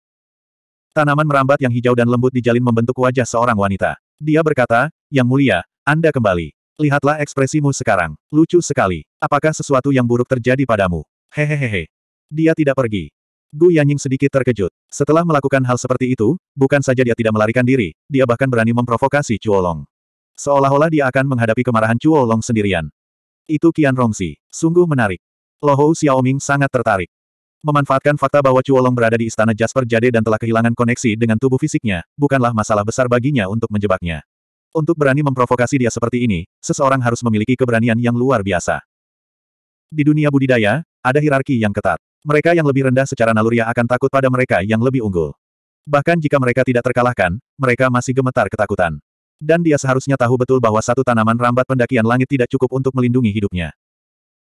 Tanaman merambat yang hijau dan lembut dijalin membentuk wajah seorang wanita. Dia berkata, Yang mulia, Anda kembali. Lihatlah ekspresimu sekarang. Lucu sekali. Apakah sesuatu yang buruk terjadi padamu? Hehehehe. Dia tidak pergi. Gu Yanying sedikit terkejut. Setelah melakukan hal seperti itu, bukan saja dia tidak melarikan diri, dia bahkan berani memprovokasi Cuolong. Seolah-olah dia akan menghadapi kemarahan Cuolong sendirian. Itu Qian Rongsi. Sungguh menarik. Lohou Xiaoming sangat tertarik. Memanfaatkan fakta bahwa Cuolong berada di istana Jasper Jade dan telah kehilangan koneksi dengan tubuh fisiknya, bukanlah masalah besar baginya untuk menjebaknya. Untuk berani memprovokasi dia seperti ini, seseorang harus memiliki keberanian yang luar biasa. Di dunia budidaya, ada hierarki yang ketat mereka yang lebih rendah secara naluriah akan takut pada mereka yang lebih unggul. Bahkan jika mereka tidak terkalahkan, mereka masih gemetar ketakutan. Dan dia seharusnya tahu betul bahwa satu tanaman rambat pendakian langit tidak cukup untuk melindungi hidupnya.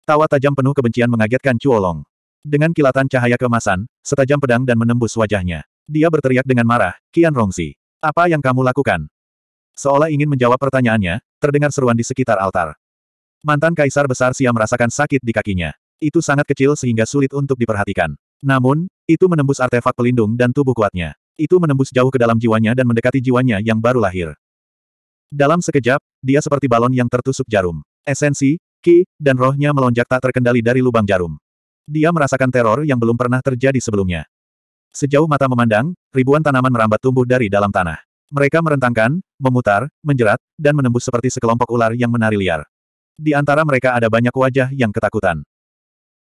Tawa tajam penuh kebencian mengagetkan Cuolong. Dengan kilatan cahaya kemasan, setajam pedang dan menembus wajahnya. Dia berteriak dengan marah, Kian Rongsi. Apa yang kamu lakukan? Seolah ingin menjawab pertanyaannya, terdengar seruan di sekitar altar. Mantan kaisar besar Sia merasakan sakit di kakinya. Itu sangat kecil sehingga sulit untuk diperhatikan. Namun, itu menembus artefak pelindung dan tubuh kuatnya. Itu menembus jauh ke dalam jiwanya dan mendekati jiwanya yang baru lahir. Dalam sekejap, dia seperti balon yang tertusuk jarum. Esensi, ki, dan rohnya melonjak tak terkendali dari lubang jarum. Dia merasakan teror yang belum pernah terjadi sebelumnya. Sejauh mata memandang, ribuan tanaman merambat tumbuh dari dalam tanah. Mereka merentangkan, memutar, menjerat, dan menembus seperti sekelompok ular yang menari liar. Di antara mereka ada banyak wajah yang ketakutan.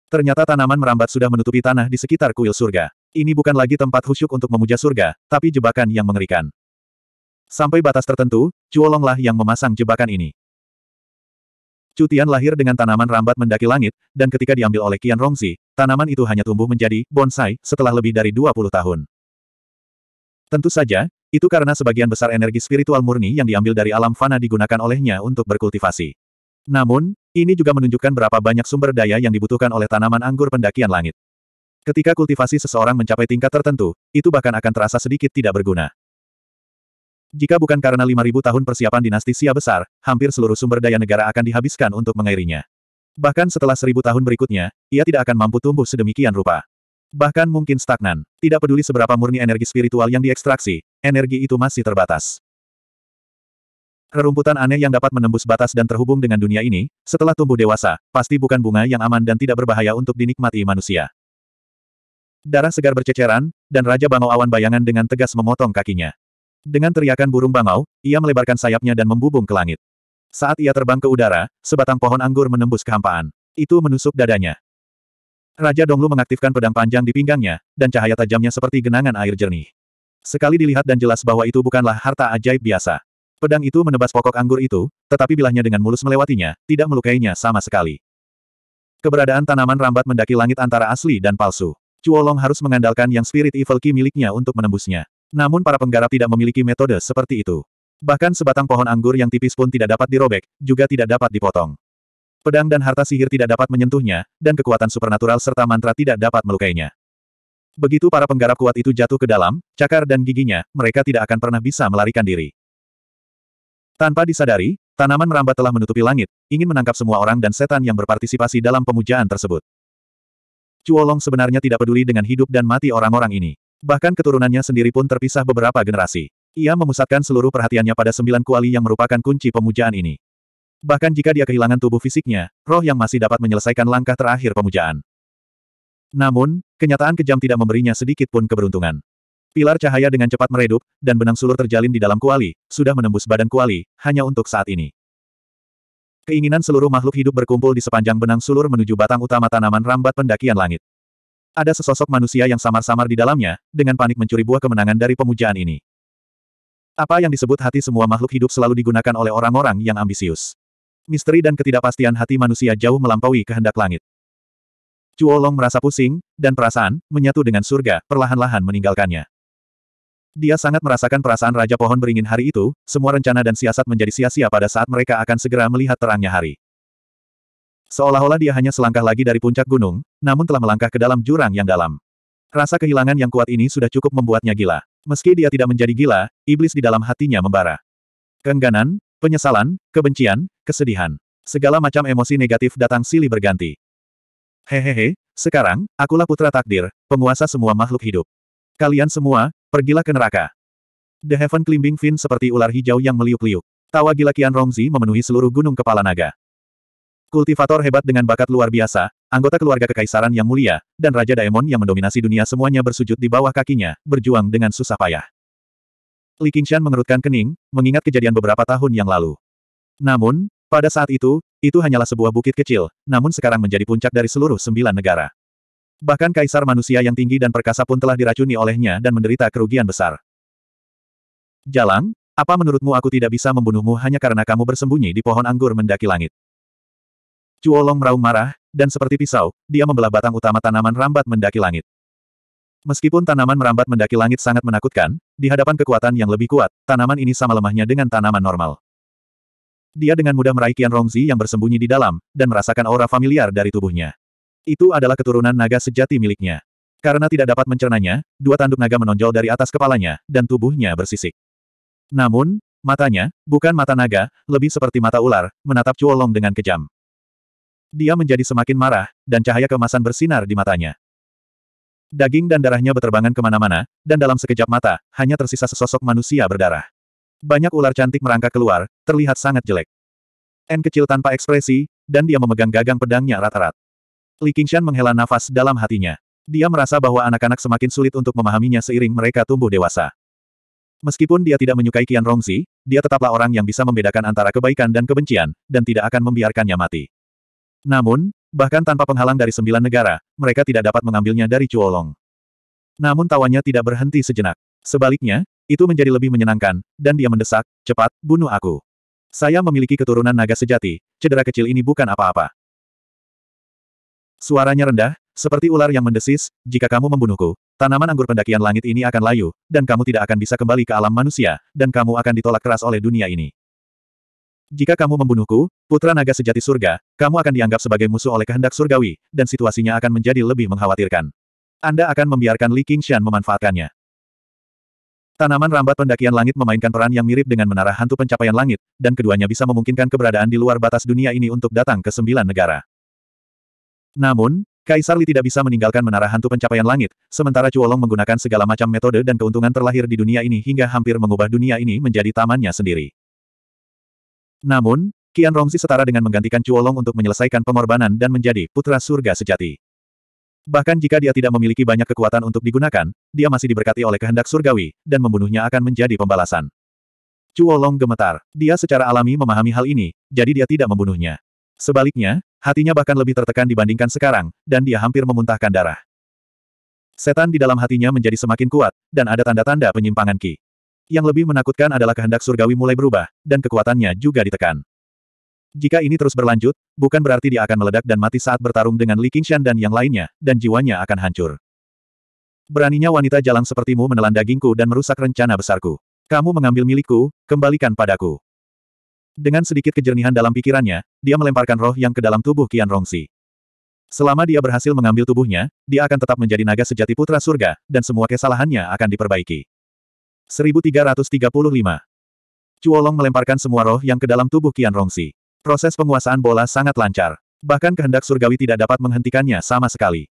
Ternyata tanaman merambat sudah menutupi tanah di sekitar kuil surga. Ini bukan lagi tempat khusyuk untuk memuja surga, tapi jebakan yang mengerikan. Sampai batas tertentu, Cuolonglah yang memasang jebakan ini. Cutian lahir dengan tanaman rambat mendaki langit, dan ketika diambil oleh Qian Rongzi, tanaman itu hanya tumbuh menjadi bonsai setelah lebih dari 20 tahun. Tentu saja, itu karena sebagian besar energi spiritual murni yang diambil dari alam fana digunakan olehnya untuk berkultivasi. Namun, ini juga menunjukkan berapa banyak sumber daya yang dibutuhkan oleh tanaman anggur pendakian langit. Ketika kultivasi seseorang mencapai tingkat tertentu, itu bahkan akan terasa sedikit tidak berguna. Jika bukan karena 5.000 tahun persiapan dinasti Xia besar, hampir seluruh sumber daya negara akan dihabiskan untuk mengairinya. Bahkan setelah 1.000 tahun berikutnya, ia tidak akan mampu tumbuh sedemikian rupa. Bahkan mungkin stagnan. Tidak peduli seberapa murni energi spiritual yang diekstraksi, energi itu masih terbatas. Rerumputan aneh yang dapat menembus batas dan terhubung dengan dunia ini, setelah tumbuh dewasa, pasti bukan bunga yang aman dan tidak berbahaya untuk dinikmati manusia. Darah segar berceceran, dan Raja Bangau Awan Bayangan dengan tegas memotong kakinya. Dengan teriakan burung bangau, ia melebarkan sayapnya dan membubung ke langit. Saat ia terbang ke udara, sebatang pohon anggur menembus kehampaan. Itu menusuk dadanya. Raja Donglu mengaktifkan pedang panjang di pinggangnya, dan cahaya tajamnya seperti genangan air jernih. Sekali dilihat dan jelas bahwa itu bukanlah harta ajaib biasa. Pedang itu menebas pokok anggur itu, tetapi bilahnya dengan mulus melewatinya, tidak melukainya sama sekali. Keberadaan tanaman rambat mendaki langit antara asli dan palsu. Cuolong harus mengandalkan yang spirit evil ki miliknya untuk menembusnya. Namun para penggarap tidak memiliki metode seperti itu. Bahkan sebatang pohon anggur yang tipis pun tidak dapat dirobek, juga tidak dapat dipotong. Pedang dan harta sihir tidak dapat menyentuhnya, dan kekuatan supernatural serta mantra tidak dapat melukainya. Begitu para penggarap kuat itu jatuh ke dalam, cakar dan giginya, mereka tidak akan pernah bisa melarikan diri. Tanpa disadari, tanaman merambat telah menutupi langit, ingin menangkap semua orang dan setan yang berpartisipasi dalam pemujaan tersebut. Cuolong sebenarnya tidak peduli dengan hidup dan mati orang-orang ini. Bahkan keturunannya sendiri pun terpisah beberapa generasi. Ia memusatkan seluruh perhatiannya pada sembilan kuali yang merupakan kunci pemujaan ini. Bahkan jika dia kehilangan tubuh fisiknya, roh yang masih dapat menyelesaikan langkah terakhir pemujaan. Namun, kenyataan kejam tidak memberinya sedikit pun keberuntungan. Pilar cahaya dengan cepat meredup, dan benang sulur terjalin di dalam kuali, sudah menembus badan kuali, hanya untuk saat ini. Keinginan seluruh makhluk hidup berkumpul di sepanjang benang sulur menuju batang utama tanaman rambat pendakian langit. Ada sesosok manusia yang samar-samar di dalamnya, dengan panik mencuri buah kemenangan dari pemujaan ini. Apa yang disebut hati semua makhluk hidup selalu digunakan oleh orang-orang yang ambisius. Misteri dan ketidakpastian hati manusia jauh melampaui kehendak langit. Cuolong merasa pusing, dan perasaan, menyatu dengan surga, perlahan-lahan meninggalkannya. Dia sangat merasakan perasaan Raja Pohon Beringin hari itu, semua rencana dan siasat menjadi sia-sia pada saat mereka akan segera melihat terangnya hari. Seolah-olah dia hanya selangkah lagi dari puncak gunung, namun telah melangkah ke dalam jurang yang dalam. Rasa kehilangan yang kuat ini sudah cukup membuatnya gila. Meski dia tidak menjadi gila, iblis di dalam hatinya membara. Kengganan, penyesalan, kebencian, kesedihan. Segala macam emosi negatif datang silih berganti. Hehehe, sekarang, akulah putra takdir, penguasa semua makhluk hidup. Kalian semua, Pergilah ke neraka. The Heaven Climbing Fin seperti ular hijau yang meliuk-liuk. Tawa gila Kian Rongzi memenuhi seluruh gunung kepala naga. Kultivator hebat dengan bakat luar biasa, anggota keluarga kekaisaran yang mulia, dan Raja Daemon yang mendominasi dunia semuanya bersujud di bawah kakinya, berjuang dengan susah payah. Li Qingshan mengerutkan kening, mengingat kejadian beberapa tahun yang lalu. Namun, pada saat itu, itu hanyalah sebuah bukit kecil, namun sekarang menjadi puncak dari seluruh sembilan negara. Bahkan kaisar manusia yang tinggi dan perkasa pun telah diracuni olehnya dan menderita kerugian besar. Jalang, apa menurutmu aku tidak bisa membunuhmu hanya karena kamu bersembunyi di pohon anggur mendaki langit? Cuolong meraung marah, dan seperti pisau, dia membelah batang utama tanaman rambat mendaki langit. Meskipun tanaman merambat mendaki langit sangat menakutkan, di hadapan kekuatan yang lebih kuat, tanaman ini sama lemahnya dengan tanaman normal. Dia dengan mudah meraih Kian Rongzi yang bersembunyi di dalam, dan merasakan aura familiar dari tubuhnya. Itu adalah keturunan naga sejati miliknya. Karena tidak dapat mencernanya, dua tanduk naga menonjol dari atas kepalanya, dan tubuhnya bersisik. Namun, matanya, bukan mata naga, lebih seperti mata ular, menatap Chuolong dengan kejam. Dia menjadi semakin marah, dan cahaya kemasan bersinar di matanya. Daging dan darahnya berterbangan kemana-mana, dan dalam sekejap mata, hanya tersisa sesosok manusia berdarah. Banyak ular cantik merangkak keluar, terlihat sangat jelek. N kecil tanpa ekspresi, dan dia memegang gagang pedangnya erat-erat. Li Qingshan menghela nafas dalam hatinya. Dia merasa bahwa anak-anak semakin sulit untuk memahaminya seiring mereka tumbuh dewasa. Meskipun dia tidak menyukai Qian Rongzi, dia tetaplah orang yang bisa membedakan antara kebaikan dan kebencian, dan tidak akan membiarkannya mati. Namun, bahkan tanpa penghalang dari sembilan negara, mereka tidak dapat mengambilnya dari Cuolong. Namun tawanya tidak berhenti sejenak. Sebaliknya, itu menjadi lebih menyenangkan, dan dia mendesak, cepat, bunuh aku. Saya memiliki keturunan naga sejati, cedera kecil ini bukan apa-apa. Suaranya rendah, seperti ular yang mendesis, jika kamu membunuhku, tanaman anggur pendakian langit ini akan layu, dan kamu tidak akan bisa kembali ke alam manusia, dan kamu akan ditolak keras oleh dunia ini. Jika kamu membunuhku, putra naga sejati surga, kamu akan dianggap sebagai musuh oleh kehendak surgawi, dan situasinya akan menjadi lebih mengkhawatirkan. Anda akan membiarkan Li Qingshan memanfaatkannya. Tanaman rambat pendakian langit memainkan peran yang mirip dengan menara hantu pencapaian langit, dan keduanya bisa memungkinkan keberadaan di luar batas dunia ini untuk datang ke sembilan negara. Namun, Kaisar Li tidak bisa meninggalkan menara hantu pencapaian langit, sementara Cuolong menggunakan segala macam metode dan keuntungan terlahir di dunia ini hingga hampir mengubah dunia ini menjadi tamannya sendiri. Namun, Qian Rongzi setara dengan menggantikan Cuolong untuk menyelesaikan pengorbanan dan menjadi putra surga sejati. Bahkan jika dia tidak memiliki banyak kekuatan untuk digunakan, dia masih diberkati oleh kehendak surgawi, dan membunuhnya akan menjadi pembalasan. Cuolong gemetar. Dia secara alami memahami hal ini, jadi dia tidak membunuhnya. Sebaliknya, Hatinya bahkan lebih tertekan dibandingkan sekarang, dan dia hampir memuntahkan darah. Setan di dalam hatinya menjadi semakin kuat, dan ada tanda-tanda penyimpangan Ki. Yang lebih menakutkan adalah kehendak surgawi mulai berubah, dan kekuatannya juga ditekan. Jika ini terus berlanjut, bukan berarti dia akan meledak dan mati saat bertarung dengan Li Qingshan dan yang lainnya, dan jiwanya akan hancur. Beraninya wanita jalang sepertimu menelan dagingku dan merusak rencana besarku. Kamu mengambil milikku, kembalikan padaku. Dengan sedikit kejernihan dalam pikirannya, dia melemparkan roh yang ke dalam tubuh Qian Rongsi. Selama dia berhasil mengambil tubuhnya, dia akan tetap menjadi naga sejati putra surga, dan semua kesalahannya akan diperbaiki. 1335 Cuolong melemparkan semua roh yang ke dalam tubuh Qian Rongsi. Proses penguasaan bola sangat lancar. Bahkan kehendak surgawi tidak dapat menghentikannya sama sekali.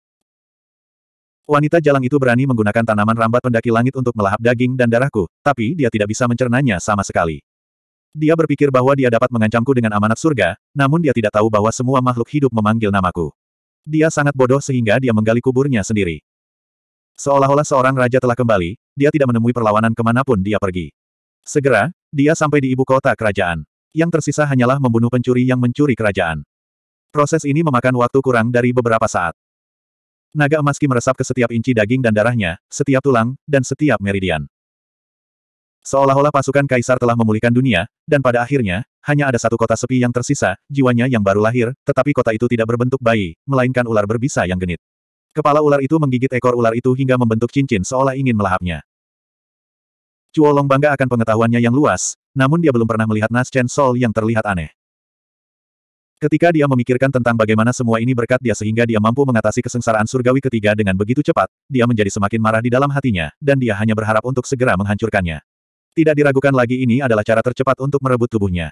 Wanita jalang itu berani menggunakan tanaman rambat pendaki langit untuk melahap daging dan darahku, tapi dia tidak bisa mencernanya sama sekali. Dia berpikir bahwa dia dapat mengancamku dengan amanat surga, namun dia tidak tahu bahwa semua makhluk hidup memanggil namaku. Dia sangat bodoh sehingga dia menggali kuburnya sendiri. Seolah-olah seorang raja telah kembali, dia tidak menemui perlawanan kemanapun dia pergi. Segera, dia sampai di ibu kota kerajaan. Yang tersisa hanyalah membunuh pencuri yang mencuri kerajaan. Proses ini memakan waktu kurang dari beberapa saat. Naga emaski meresap ke setiap inci daging dan darahnya, setiap tulang, dan setiap meridian. Seolah-olah pasukan kaisar telah memulihkan dunia, dan pada akhirnya, hanya ada satu kota sepi yang tersisa, jiwanya yang baru lahir, tetapi kota itu tidak berbentuk bayi, melainkan ular berbisa yang genit. Kepala ular itu menggigit ekor ular itu hingga membentuk cincin seolah ingin melahapnya. Cuolong bangga akan pengetahuannya yang luas, namun dia belum pernah melihat nas Chen Sol yang terlihat aneh. Ketika dia memikirkan tentang bagaimana semua ini berkat dia sehingga dia mampu mengatasi kesengsaraan surgawi ketiga dengan begitu cepat, dia menjadi semakin marah di dalam hatinya, dan dia hanya berharap untuk segera menghancurkannya. Tidak diragukan lagi ini adalah cara tercepat untuk merebut tubuhnya.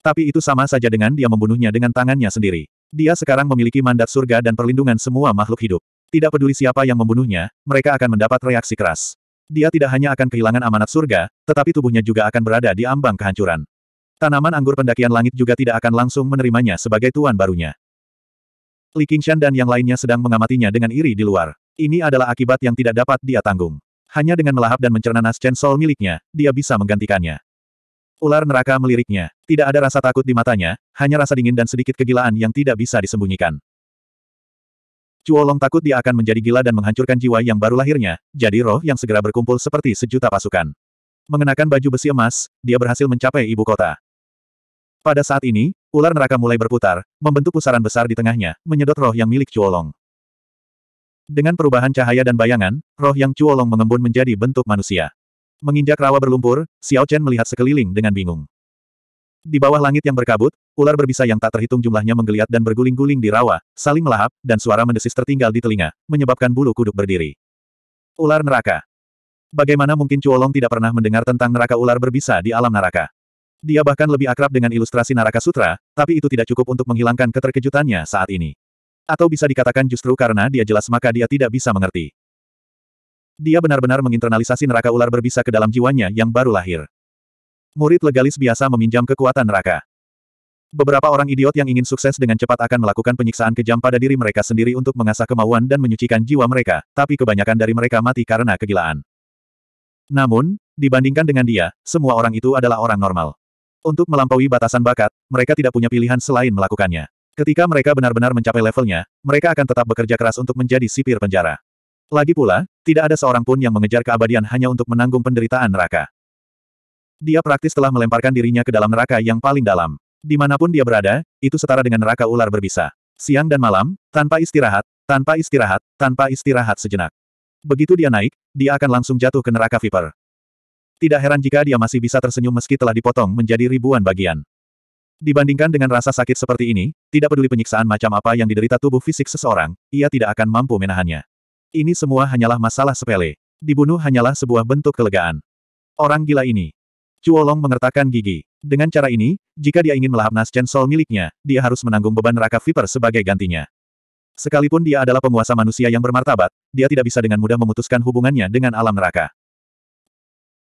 Tapi itu sama saja dengan dia membunuhnya dengan tangannya sendiri. Dia sekarang memiliki mandat surga dan perlindungan semua makhluk hidup. Tidak peduli siapa yang membunuhnya, mereka akan mendapat reaksi keras. Dia tidak hanya akan kehilangan amanat surga, tetapi tubuhnya juga akan berada di ambang kehancuran. Tanaman anggur pendakian langit juga tidak akan langsung menerimanya sebagai tuan barunya. Li Qingshan dan yang lainnya sedang mengamatinya dengan iri di luar. Ini adalah akibat yang tidak dapat dia tanggung. Hanya dengan melahap dan mencerna Naschen sol miliknya, dia bisa menggantikannya. Ular neraka meliriknya. Tidak ada rasa takut di matanya, hanya rasa dingin dan sedikit kegilaan yang tidak bisa disembunyikan. Cuolong takut dia akan menjadi gila dan menghancurkan jiwa yang baru lahirnya, jadi roh yang segera berkumpul seperti sejuta pasukan. Mengenakan baju besi emas, dia berhasil mencapai ibu kota. Pada saat ini, ular neraka mulai berputar, membentuk pusaran besar di tengahnya, menyedot roh yang milik Cuolong. Dengan perubahan cahaya dan bayangan, roh yang Cuolong mengembun menjadi bentuk manusia. Menginjak rawa berlumpur, Xiao Chen melihat sekeliling dengan bingung. Di bawah langit yang berkabut, ular berbisa yang tak terhitung jumlahnya menggeliat dan berguling-guling di rawa, saling melahap, dan suara mendesis tertinggal di telinga, menyebabkan bulu kuduk berdiri. Ular neraka. Bagaimana mungkin Cuolong tidak pernah mendengar tentang neraka ular berbisa di alam neraka? Dia bahkan lebih akrab dengan ilustrasi neraka sutra, tapi itu tidak cukup untuk menghilangkan keterkejutannya saat ini. Atau bisa dikatakan justru karena dia jelas maka dia tidak bisa mengerti. Dia benar-benar menginternalisasi neraka ular berbisa ke dalam jiwanya yang baru lahir. Murid legalis biasa meminjam kekuatan neraka. Beberapa orang idiot yang ingin sukses dengan cepat akan melakukan penyiksaan kejam pada diri mereka sendiri untuk mengasah kemauan dan menyucikan jiwa mereka, tapi kebanyakan dari mereka mati karena kegilaan. Namun, dibandingkan dengan dia, semua orang itu adalah orang normal. Untuk melampaui batasan bakat, mereka tidak punya pilihan selain melakukannya. Ketika mereka benar-benar mencapai levelnya, mereka akan tetap bekerja keras untuk menjadi sipir penjara. Lagi pula, tidak ada seorang pun yang mengejar keabadian hanya untuk menanggung penderitaan neraka. Dia praktis telah melemparkan dirinya ke dalam neraka yang paling dalam. Dimanapun dia berada, itu setara dengan neraka ular berbisa. Siang dan malam, tanpa istirahat, tanpa istirahat, tanpa istirahat sejenak. Begitu dia naik, dia akan langsung jatuh ke neraka viper. Tidak heran jika dia masih bisa tersenyum meski telah dipotong menjadi ribuan bagian. Dibandingkan dengan rasa sakit seperti ini, tidak peduli penyiksaan macam apa yang diderita tubuh fisik seseorang, ia tidak akan mampu menahannya. Ini semua hanyalah masalah sepele. Dibunuh hanyalah sebuah bentuk kelegaan. Orang gila ini. Cuolong mengertakkan gigi. Dengan cara ini, jika dia ingin melahap Nascen Sol miliknya, dia harus menanggung beban neraka Viper sebagai gantinya. Sekalipun dia adalah penguasa manusia yang bermartabat, dia tidak bisa dengan mudah memutuskan hubungannya dengan alam neraka.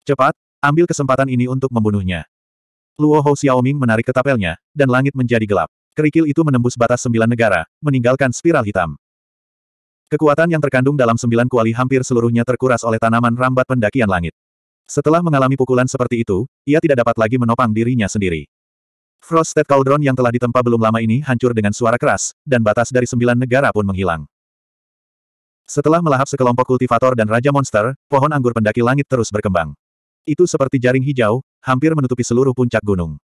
Cepat, ambil kesempatan ini untuk membunuhnya. Luo Hou Xiaoming menarik ketapelnya, dan langit menjadi gelap. Kerikil itu menembus batas sembilan negara, meninggalkan spiral hitam. Kekuatan yang terkandung dalam sembilan kuali hampir seluruhnya terkuras oleh tanaman rambat pendakian langit. Setelah mengalami pukulan seperti itu, ia tidak dapat lagi menopang dirinya sendiri. Frosted Cauldron yang telah ditempa belum lama ini hancur dengan suara keras, dan batas dari sembilan negara pun menghilang. Setelah melahap sekelompok kultivator dan raja monster, pohon anggur pendaki langit terus berkembang. Itu seperti jaring hijau, hampir menutupi seluruh puncak gunung.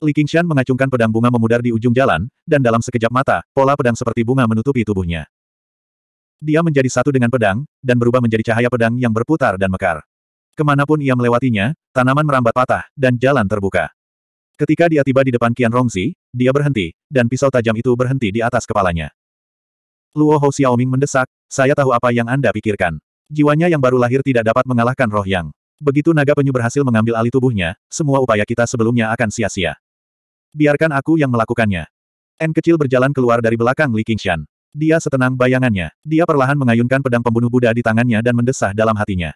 Li Qingshan mengacungkan pedang bunga memudar di ujung jalan, dan dalam sekejap mata, pola pedang seperti bunga menutupi tubuhnya. Dia menjadi satu dengan pedang, dan berubah menjadi cahaya pedang yang berputar dan mekar. Kemanapun ia melewatinya, tanaman merambat patah, dan jalan terbuka. Ketika dia tiba di depan Qian Rongzi, dia berhenti, dan pisau tajam itu berhenti di atas kepalanya. Luo Hou Xiaoming mendesak, saya tahu apa yang Anda pikirkan. Jiwanya yang baru lahir tidak dapat mengalahkan roh yang. Begitu naga penyu berhasil mengambil alih tubuhnya, semua upaya kita sebelumnya akan sia-sia. Biarkan aku yang melakukannya. N kecil berjalan keluar dari belakang Li Qingshan. Dia setenang bayangannya. Dia perlahan mengayunkan pedang pembunuh Buddha di tangannya dan mendesah dalam hatinya.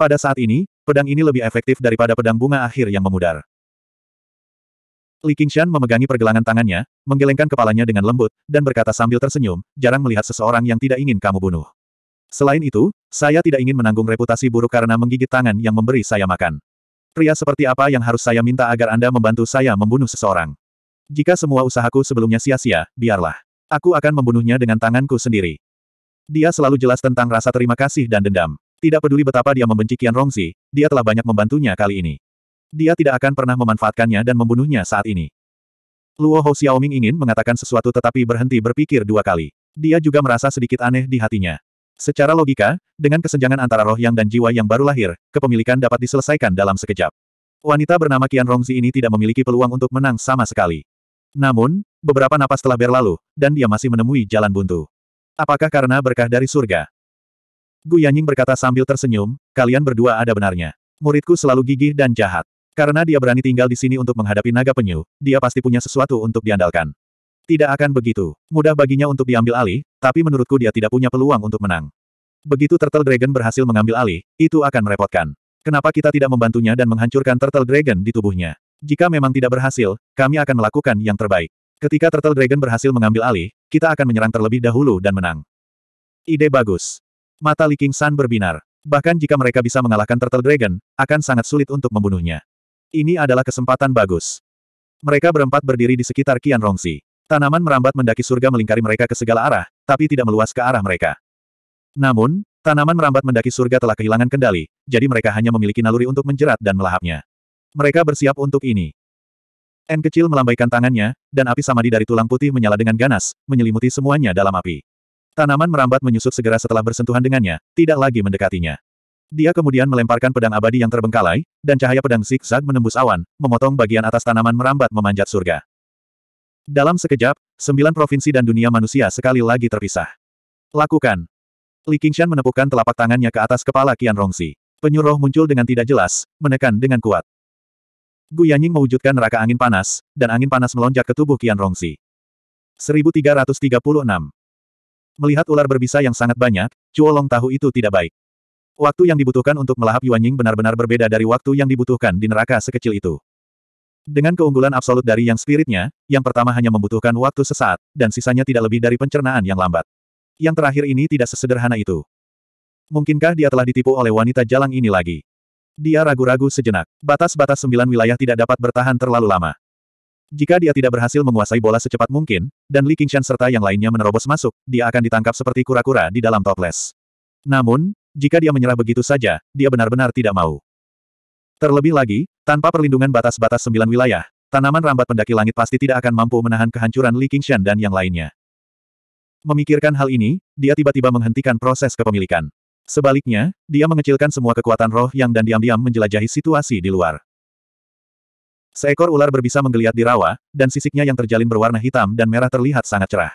Pada saat ini, pedang ini lebih efektif daripada pedang bunga akhir yang memudar. Li Qingshan memegangi pergelangan tangannya, menggelengkan kepalanya dengan lembut, dan berkata sambil tersenyum, jarang melihat seseorang yang tidak ingin kamu bunuh. Selain itu, saya tidak ingin menanggung reputasi buruk karena menggigit tangan yang memberi saya makan. Pria seperti apa yang harus saya minta agar Anda membantu saya membunuh seseorang? Jika semua usahaku sebelumnya sia-sia, biarlah. Aku akan membunuhnya dengan tanganku sendiri. Dia selalu jelas tentang rasa terima kasih dan dendam. Tidak peduli betapa dia membenci Qian Rongzi, dia telah banyak membantunya kali ini. Dia tidak akan pernah memanfaatkannya dan membunuhnya saat ini. Luo Hou Xiaoming ingin mengatakan sesuatu tetapi berhenti berpikir dua kali. Dia juga merasa sedikit aneh di hatinya. Secara logika, dengan kesenjangan antara roh yang dan jiwa yang baru lahir, kepemilikan dapat diselesaikan dalam sekejap. Wanita bernama Qian Rongzi ini tidak memiliki peluang untuk menang sama sekali. Namun, beberapa napas telah berlalu, dan dia masih menemui jalan buntu. Apakah karena berkah dari surga? Gu Yanying berkata sambil tersenyum, kalian berdua ada benarnya. Muridku selalu gigih dan jahat. Karena dia berani tinggal di sini untuk menghadapi naga penyu, dia pasti punya sesuatu untuk diandalkan. Tidak akan begitu. Mudah baginya untuk diambil alih, tapi menurutku dia tidak punya peluang untuk menang. Begitu Turtle Dragon berhasil mengambil alih, itu akan merepotkan. Kenapa kita tidak membantunya dan menghancurkan Turtle Dragon di tubuhnya? Jika memang tidak berhasil, kami akan melakukan yang terbaik. Ketika Turtle Dragon berhasil mengambil alih, kita akan menyerang terlebih dahulu dan menang. Ide bagus. Mata Li King San berbinar. Bahkan jika mereka bisa mengalahkan Turtle Dragon, akan sangat sulit untuk membunuhnya. Ini adalah kesempatan bagus. Mereka berempat berdiri di sekitar Qian Rongsi. Tanaman merambat mendaki surga melingkari mereka ke segala arah, tapi tidak meluas ke arah mereka. Namun, tanaman merambat mendaki surga telah kehilangan kendali, jadi mereka hanya memiliki naluri untuk menjerat dan melahapnya. Mereka bersiap untuk ini. N kecil melambaikan tangannya, dan api samadi dari tulang putih menyala dengan ganas, menyelimuti semuanya dalam api. Tanaman merambat menyusut segera setelah bersentuhan dengannya, tidak lagi mendekatinya. Dia kemudian melemparkan pedang abadi yang terbengkalai, dan cahaya pedang zigzag menembus awan, memotong bagian atas tanaman merambat memanjat surga. Dalam sekejap, sembilan provinsi dan dunia manusia sekali lagi terpisah. Lakukan. Li Qingshan menepukkan telapak tangannya ke atas kepala Qian Rongsi. Penyuruh muncul dengan tidak jelas, menekan dengan kuat. Gu Yanying mewujudkan neraka angin panas, dan angin panas melonjak ke tubuh Qian Rongsi. 1336 Melihat ular berbisa yang sangat banyak, Cuolong tahu itu tidak baik. Waktu yang dibutuhkan untuk melahap Yuanying benar-benar berbeda dari waktu yang dibutuhkan di neraka sekecil itu. Dengan keunggulan absolut dari yang spiritnya, yang pertama hanya membutuhkan waktu sesaat, dan sisanya tidak lebih dari pencernaan yang lambat. Yang terakhir ini tidak sesederhana itu. Mungkinkah dia telah ditipu oleh wanita jalang ini lagi? Dia ragu-ragu sejenak. Batas-batas sembilan wilayah tidak dapat bertahan terlalu lama. Jika dia tidak berhasil menguasai bola secepat mungkin, dan Li Qingshan serta yang lainnya menerobos masuk, dia akan ditangkap seperti kura-kura di dalam toples. Namun, jika dia menyerah begitu saja, dia benar-benar tidak mau. Terlebih lagi, tanpa perlindungan batas-batas sembilan wilayah, tanaman rambat pendaki langit pasti tidak akan mampu menahan kehancuran Li Qingshan dan yang lainnya. Memikirkan hal ini, dia tiba-tiba menghentikan proses kepemilikan. Sebaliknya, dia mengecilkan semua kekuatan roh yang dan diam-diam menjelajahi situasi di luar. Seekor ular berbisa menggeliat di rawa, dan sisiknya yang terjalin berwarna hitam dan merah terlihat sangat cerah.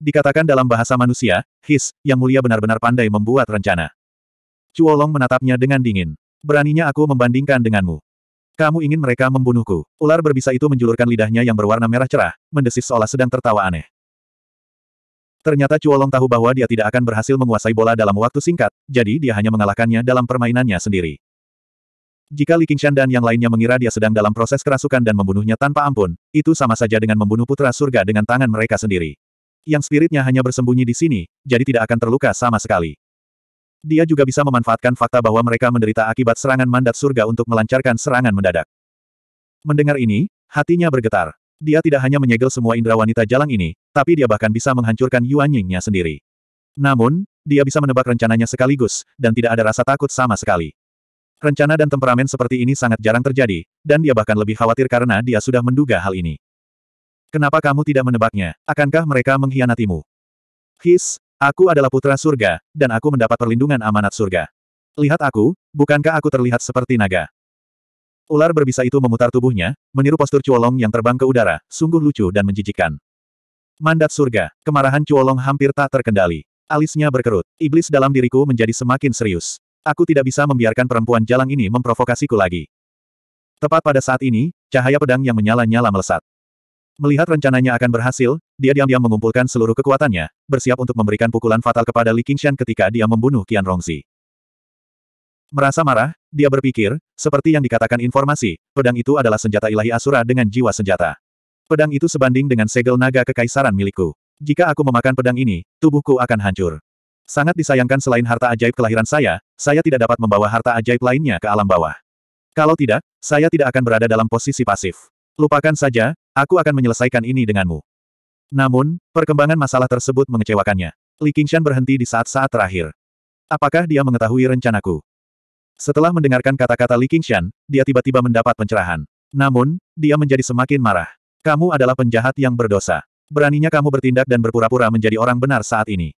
Dikatakan dalam bahasa manusia, His, yang mulia benar-benar pandai membuat rencana. Long menatapnya dengan dingin. Beraninya aku membandingkan denganmu. Kamu ingin mereka membunuhku. Ular berbisa itu menjulurkan lidahnya yang berwarna merah cerah, mendesis seolah sedang tertawa aneh. Ternyata Cuolong tahu bahwa dia tidak akan berhasil menguasai bola dalam waktu singkat, jadi dia hanya mengalahkannya dalam permainannya sendiri. Jika Li Qingshan dan yang lainnya mengira dia sedang dalam proses kerasukan dan membunuhnya tanpa ampun, itu sama saja dengan membunuh putra surga dengan tangan mereka sendiri. Yang spiritnya hanya bersembunyi di sini, jadi tidak akan terluka sama sekali. Dia juga bisa memanfaatkan fakta bahwa mereka menderita akibat serangan mandat surga untuk melancarkan serangan mendadak. Mendengar ini, hatinya bergetar. Dia tidak hanya menyegel semua indera wanita jalang ini, tapi dia bahkan bisa menghancurkan Yuan Yingnya sendiri. Namun, dia bisa menebak rencananya sekaligus, dan tidak ada rasa takut sama sekali. Rencana dan temperamen seperti ini sangat jarang terjadi, dan dia bahkan lebih khawatir karena dia sudah menduga hal ini. Kenapa kamu tidak menebaknya? Akankah mereka mengkhianatimu? His, Aku adalah putra surga, dan aku mendapat perlindungan amanat surga. Lihat aku, bukankah aku terlihat seperti naga? Ular berbisa itu memutar tubuhnya, meniru postur Cuolong yang terbang ke udara, sungguh lucu dan menjijikkan. Mandat surga, kemarahan Cuolong hampir tak terkendali. Alisnya berkerut, iblis dalam diriku menjadi semakin serius. Aku tidak bisa membiarkan perempuan jalang ini memprovokasiku lagi. Tepat pada saat ini, cahaya pedang yang menyala-nyala melesat. Melihat rencananya akan berhasil, dia diam-diam mengumpulkan seluruh kekuatannya, bersiap untuk memberikan pukulan fatal kepada Li Qingshan ketika dia membunuh Qian Rongzi. Merasa marah, dia berpikir, seperti yang dikatakan informasi, pedang itu adalah senjata ilahi Asura dengan jiwa senjata. Pedang itu sebanding dengan segel naga kekaisaran milikku. Jika aku memakan pedang ini, tubuhku akan hancur. Sangat disayangkan selain harta ajaib kelahiran saya, saya tidak dapat membawa harta ajaib lainnya ke alam bawah. Kalau tidak, saya tidak akan berada dalam posisi pasif. Lupakan saja, Aku akan menyelesaikan ini denganmu. Namun, perkembangan masalah tersebut mengecewakannya. Li Qingshan berhenti di saat-saat terakhir. Apakah dia mengetahui rencanaku? Setelah mendengarkan kata-kata Li Qingshan, dia tiba-tiba mendapat pencerahan. Namun, dia menjadi semakin marah. Kamu adalah penjahat yang berdosa. Beraninya kamu bertindak dan berpura-pura menjadi orang benar saat ini.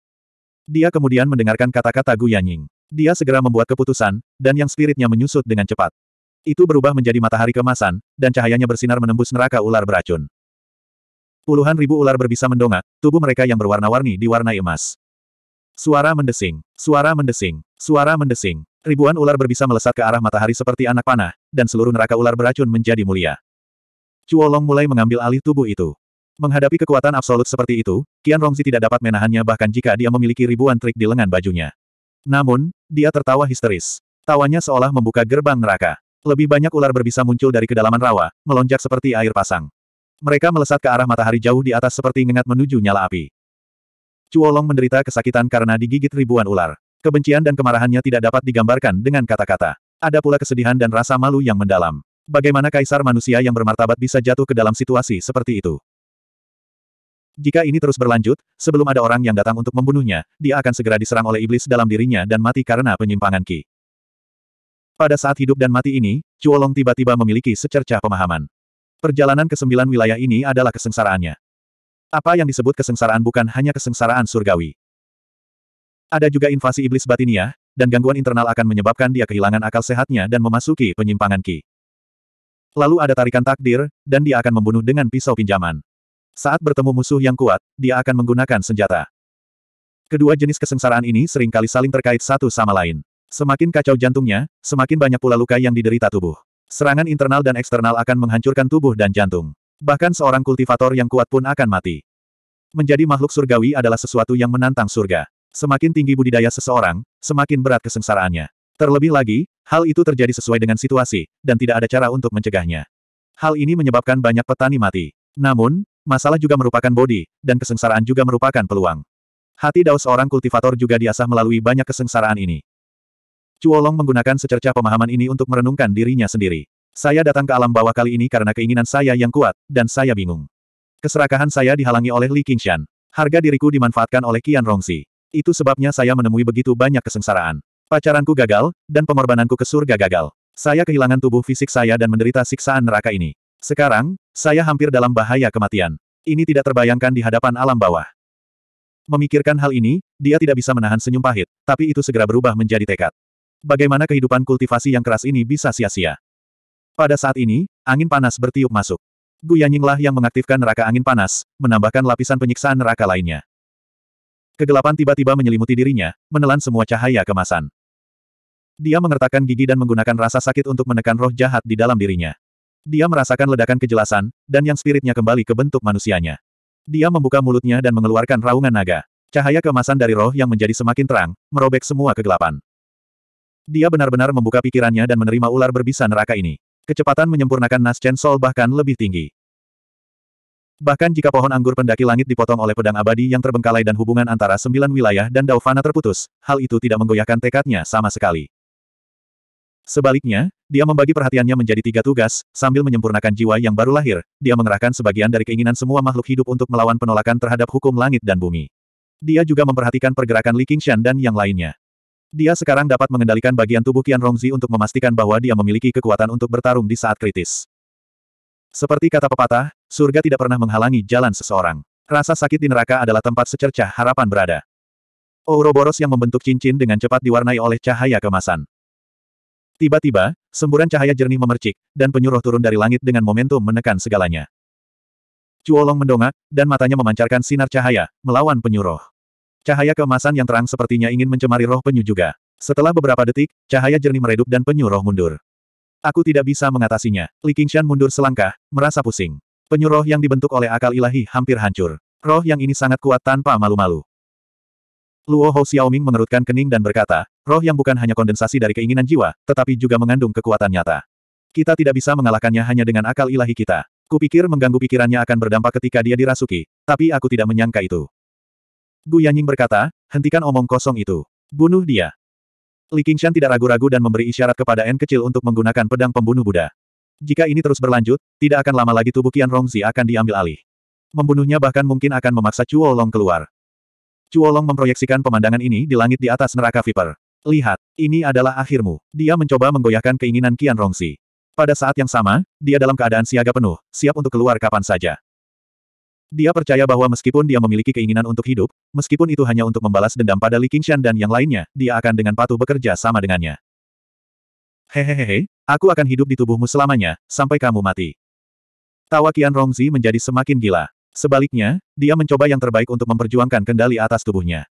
Dia kemudian mendengarkan kata-kata Gu Yanying. Dia segera membuat keputusan, dan yang spiritnya menyusut dengan cepat. Itu berubah menjadi matahari kemasan, dan cahayanya bersinar menembus neraka ular beracun. Puluhan ribu ular berbisa mendongak, tubuh mereka yang berwarna-warni diwarnai emas. Suara mendesing, suara mendesing, suara mendesing. Ribuan ular berbisa melesat ke arah matahari seperti anak panah, dan seluruh neraka ular beracun menjadi mulia. Cuolong mulai mengambil alih tubuh itu. Menghadapi kekuatan absolut seperti itu, Qian Rongzi tidak dapat menahannya bahkan jika dia memiliki ribuan trik di lengan bajunya. Namun, dia tertawa histeris. Tawanya seolah membuka gerbang neraka. Lebih banyak ular berbisa muncul dari kedalaman rawa, melonjak seperti air pasang. Mereka melesat ke arah matahari jauh di atas seperti ngengat menuju nyala api. Cuolong menderita kesakitan karena digigit ribuan ular. Kebencian dan kemarahannya tidak dapat digambarkan dengan kata-kata. Ada pula kesedihan dan rasa malu yang mendalam. Bagaimana kaisar manusia yang bermartabat bisa jatuh ke dalam situasi seperti itu? Jika ini terus berlanjut, sebelum ada orang yang datang untuk membunuhnya, dia akan segera diserang oleh iblis dalam dirinya dan mati karena penyimpangan Ki. Pada saat hidup dan mati ini, Cuolong tiba-tiba memiliki secercah pemahaman. Perjalanan ke sembilan wilayah ini adalah kesengsaraannya. Apa yang disebut kesengsaraan bukan hanya kesengsaraan surgawi. Ada juga invasi iblis batinia, dan gangguan internal akan menyebabkan dia kehilangan akal sehatnya dan memasuki penyimpangan ki. Lalu ada tarikan takdir, dan dia akan membunuh dengan pisau pinjaman. Saat bertemu musuh yang kuat, dia akan menggunakan senjata. Kedua jenis kesengsaraan ini seringkali saling terkait satu sama lain. Semakin kacau jantungnya, semakin banyak pula luka yang diderita tubuh. Serangan internal dan eksternal akan menghancurkan tubuh dan jantung. Bahkan seorang kultivator yang kuat pun akan mati. Menjadi makhluk surgawi adalah sesuatu yang menantang surga. Semakin tinggi budidaya seseorang, semakin berat kesengsaraannya. Terlebih lagi, hal itu terjadi sesuai dengan situasi, dan tidak ada cara untuk mencegahnya. Hal ini menyebabkan banyak petani mati. Namun, masalah juga merupakan bodi, dan kesengsaraan juga merupakan peluang. Hati daus seorang kultivator juga diasah melalui banyak kesengsaraan ini. Cuolong menggunakan secerca pemahaman ini untuk merenungkan dirinya sendiri. Saya datang ke alam bawah kali ini karena keinginan saya yang kuat, dan saya bingung. Keserakahan saya dihalangi oleh Li Qingshan. Harga diriku dimanfaatkan oleh Qian Rongxi. Itu sebabnya saya menemui begitu banyak kesengsaraan. Pacaranku gagal, dan pengorbananku ke surga gagal. Saya kehilangan tubuh fisik saya dan menderita siksaan neraka ini. Sekarang, saya hampir dalam bahaya kematian. Ini tidak terbayangkan di hadapan alam bawah. Memikirkan hal ini, dia tidak bisa menahan senyum pahit, tapi itu segera berubah menjadi tekad. Bagaimana kehidupan kultivasi yang keras ini bisa sia-sia? Pada saat ini, angin panas bertiup masuk. Gu Yanyinglah yang mengaktifkan neraka angin panas, menambahkan lapisan penyiksaan neraka lainnya. Kegelapan tiba-tiba menyelimuti dirinya, menelan semua cahaya kemasan. Dia mengertakkan gigi dan menggunakan rasa sakit untuk menekan roh jahat di dalam dirinya. Dia merasakan ledakan kejelasan, dan yang spiritnya kembali ke bentuk manusianya. Dia membuka mulutnya dan mengeluarkan raungan naga. Cahaya kemasan dari roh yang menjadi semakin terang, merobek semua kegelapan. Dia benar-benar membuka pikirannya dan menerima ular berbisa neraka ini. Kecepatan menyempurnakan nas Chen Sol bahkan lebih tinggi. Bahkan jika pohon anggur pendaki langit dipotong oleh pedang abadi yang terbengkalai dan hubungan antara sembilan wilayah dan Daufana terputus, hal itu tidak menggoyahkan tekadnya sama sekali. Sebaliknya, dia membagi perhatiannya menjadi tiga tugas, sambil menyempurnakan jiwa yang baru lahir, dia mengerahkan sebagian dari keinginan semua makhluk hidup untuk melawan penolakan terhadap hukum langit dan bumi. Dia juga memperhatikan pergerakan Li Qingshan dan yang lainnya. Dia sekarang dapat mengendalikan bagian tubuh Qian Rongzi untuk memastikan bahwa dia memiliki kekuatan untuk bertarung di saat kritis. Seperti kata pepatah, surga tidak pernah menghalangi jalan seseorang. Rasa sakit di neraka adalah tempat secercah harapan berada. Ouroboros yang membentuk cincin dengan cepat diwarnai oleh cahaya kemasan. Tiba-tiba, semburan cahaya jernih memercik, dan penyuruh turun dari langit dengan momentum menekan segalanya. Cuolong mendongak, dan matanya memancarkan sinar cahaya, melawan penyuruh. Cahaya keemasan yang terang sepertinya ingin mencemari roh penyu juga. Setelah beberapa detik, cahaya jernih meredup dan penyu roh mundur. Aku tidak bisa mengatasinya. Li Qingshan mundur selangkah, merasa pusing. Penyu roh yang dibentuk oleh akal ilahi hampir hancur. Roh yang ini sangat kuat tanpa malu-malu. Luo Hou Xiaoming mengerutkan kening dan berkata, roh yang bukan hanya kondensasi dari keinginan jiwa, tetapi juga mengandung kekuatan nyata. Kita tidak bisa mengalahkannya hanya dengan akal ilahi kita. Kupikir mengganggu pikirannya akan berdampak ketika dia dirasuki, tapi aku tidak menyangka itu. Gu Yanying berkata, hentikan omong kosong itu. Bunuh dia. Li Qingshan tidak ragu-ragu dan memberi isyarat kepada N kecil untuk menggunakan pedang pembunuh Buddha. Jika ini terus berlanjut, tidak akan lama lagi tubuh Qian Rongzi akan diambil alih. Membunuhnya bahkan mungkin akan memaksa Chuo Long keluar. Chuo Long memproyeksikan pemandangan ini di langit di atas neraka Viper. Lihat, ini adalah akhirmu. Dia mencoba menggoyahkan keinginan Qian Rongzi. Pada saat yang sama, dia dalam keadaan siaga penuh, siap untuk keluar kapan saja. Dia percaya bahwa meskipun dia memiliki keinginan untuk hidup, meskipun itu hanya untuk membalas dendam pada Li Qingshan dan yang lainnya, dia akan dengan patuh bekerja sama dengannya. Hehehehe, aku akan hidup di tubuhmu selamanya, sampai kamu mati. Tawa Qian Rongzi menjadi semakin gila. Sebaliknya, dia mencoba yang terbaik untuk memperjuangkan kendali atas tubuhnya.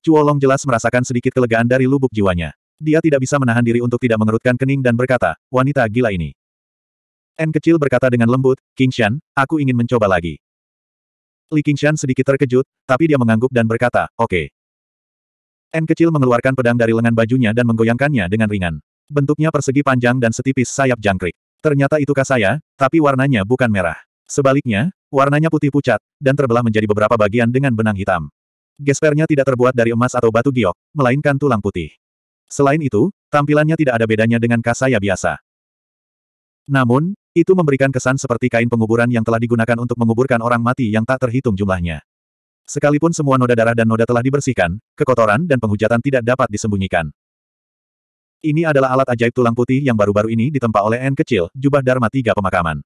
Cuolong jelas merasakan sedikit kelegaan dari lubuk jiwanya. Dia tidak bisa menahan diri untuk tidak mengerutkan kening dan berkata, wanita gila ini. N kecil berkata dengan lembut, Qingshan, aku ingin mencoba lagi. Li Qingshan sedikit terkejut, tapi dia mengangguk dan berkata, oke. Okay. N kecil mengeluarkan pedang dari lengan bajunya dan menggoyangkannya dengan ringan. Bentuknya persegi panjang dan setipis sayap jangkrik. Ternyata itu kasaya, tapi warnanya bukan merah. Sebaliknya, warnanya putih pucat, dan terbelah menjadi beberapa bagian dengan benang hitam. Gespernya tidak terbuat dari emas atau batu giok, melainkan tulang putih. Selain itu, tampilannya tidak ada bedanya dengan kasaya biasa. Namun, itu memberikan kesan seperti kain penguburan yang telah digunakan untuk menguburkan orang mati yang tak terhitung jumlahnya. Sekalipun semua noda darah dan noda telah dibersihkan, kekotoran dan penghujatan tidak dapat disembunyikan. Ini adalah alat ajaib tulang putih yang baru-baru ini ditempa oleh N kecil, jubah Dharma tiga pemakaman.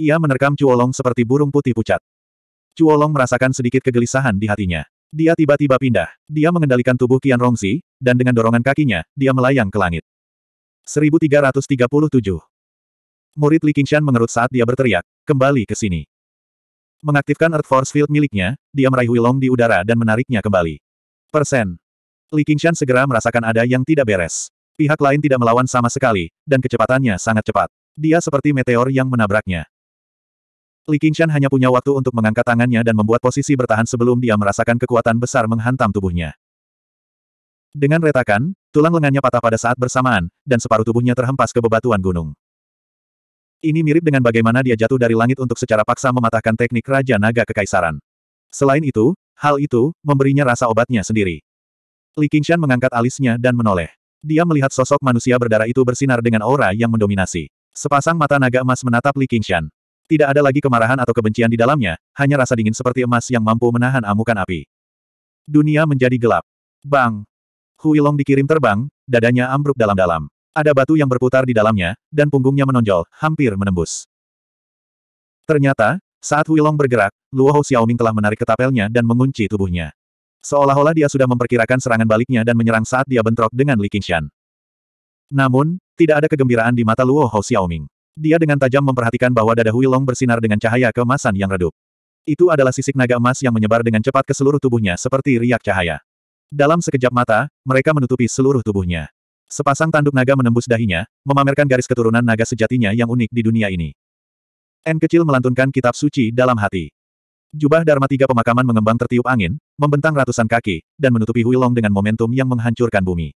Ia menerkam Cuolong seperti burung putih pucat. Cuolong merasakan sedikit kegelisahan di hatinya. Dia tiba-tiba pindah. Dia mengendalikan tubuh Qian Rongzi, dan dengan dorongan kakinya, dia melayang ke langit. 1337 Murid Li Qingshan mengerut saat dia berteriak, kembali ke sini. Mengaktifkan Earth Force Field miliknya, dia meraih Wilong di udara dan menariknya kembali. Persen. Li Qingshan segera merasakan ada yang tidak beres. Pihak lain tidak melawan sama sekali, dan kecepatannya sangat cepat. Dia seperti meteor yang menabraknya. Li Qingshan hanya punya waktu untuk mengangkat tangannya dan membuat posisi bertahan sebelum dia merasakan kekuatan besar menghantam tubuhnya. Dengan retakan, tulang lengannya patah pada saat bersamaan, dan separuh tubuhnya terhempas ke bebatuan gunung. Ini mirip dengan bagaimana dia jatuh dari langit untuk secara paksa mematahkan teknik Raja Naga Kekaisaran. Selain itu, hal itu memberinya rasa obatnya sendiri. Li Qingshan mengangkat alisnya dan menoleh. Dia melihat sosok manusia berdarah itu bersinar dengan aura yang mendominasi. Sepasang mata naga emas menatap Li Qingshan. Tidak ada lagi kemarahan atau kebencian di dalamnya, hanya rasa dingin seperti emas yang mampu menahan amukan api. Dunia menjadi gelap. Bang! Huilong dikirim terbang, dadanya ambruk dalam-dalam. Ada batu yang berputar di dalamnya, dan punggungnya menonjol, hampir menembus. Ternyata, saat Huilong bergerak, Luo Hou Xiaoming telah menarik ketapelnya dan mengunci tubuhnya. Seolah-olah dia sudah memperkirakan serangan baliknya dan menyerang saat dia bentrok dengan Li Qingshan. Namun, tidak ada kegembiraan di mata Luo Hou Xiaoming. Dia dengan tajam memperhatikan bahwa dada Huilong bersinar dengan cahaya keemasan yang redup. Itu adalah sisik naga emas yang menyebar dengan cepat ke seluruh tubuhnya seperti riak cahaya. Dalam sekejap mata, mereka menutupi seluruh tubuhnya. Sepasang tanduk naga menembus dahinya, memamerkan garis keturunan naga sejatinya yang unik di dunia ini. N kecil melantunkan kitab suci dalam hati. Jubah Dharma tiga pemakaman mengembang tertiup angin, membentang ratusan kaki, dan menutupi Huilong dengan momentum yang menghancurkan bumi.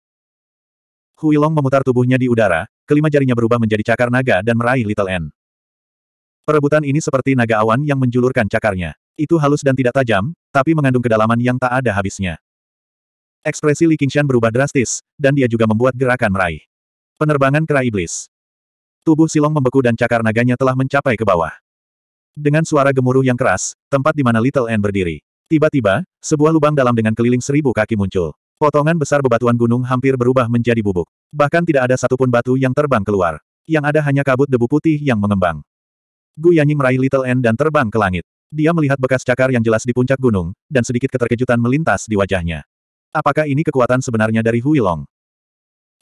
Huilong memutar tubuhnya di udara, kelima jarinya berubah menjadi cakar naga dan meraih Little N. Perebutan ini seperti naga awan yang menjulurkan cakarnya. Itu halus dan tidak tajam, tapi mengandung kedalaman yang tak ada habisnya. Ekspresi Li Qingshan berubah drastis, dan dia juga membuat gerakan meraih. Penerbangan kera iblis. Tubuh Silong membeku dan cakar naganya telah mencapai ke bawah. Dengan suara gemuruh yang keras, tempat di mana Little N berdiri. Tiba-tiba, sebuah lubang dalam dengan keliling seribu kaki muncul. Potongan besar bebatuan gunung hampir berubah menjadi bubuk. Bahkan tidak ada satupun batu yang terbang keluar. Yang ada hanya kabut debu putih yang mengembang. Gu Yanying meraih Little N dan terbang ke langit. Dia melihat bekas cakar yang jelas di puncak gunung, dan sedikit keterkejutan melintas di wajahnya. Apakah ini kekuatan sebenarnya dari Huilong?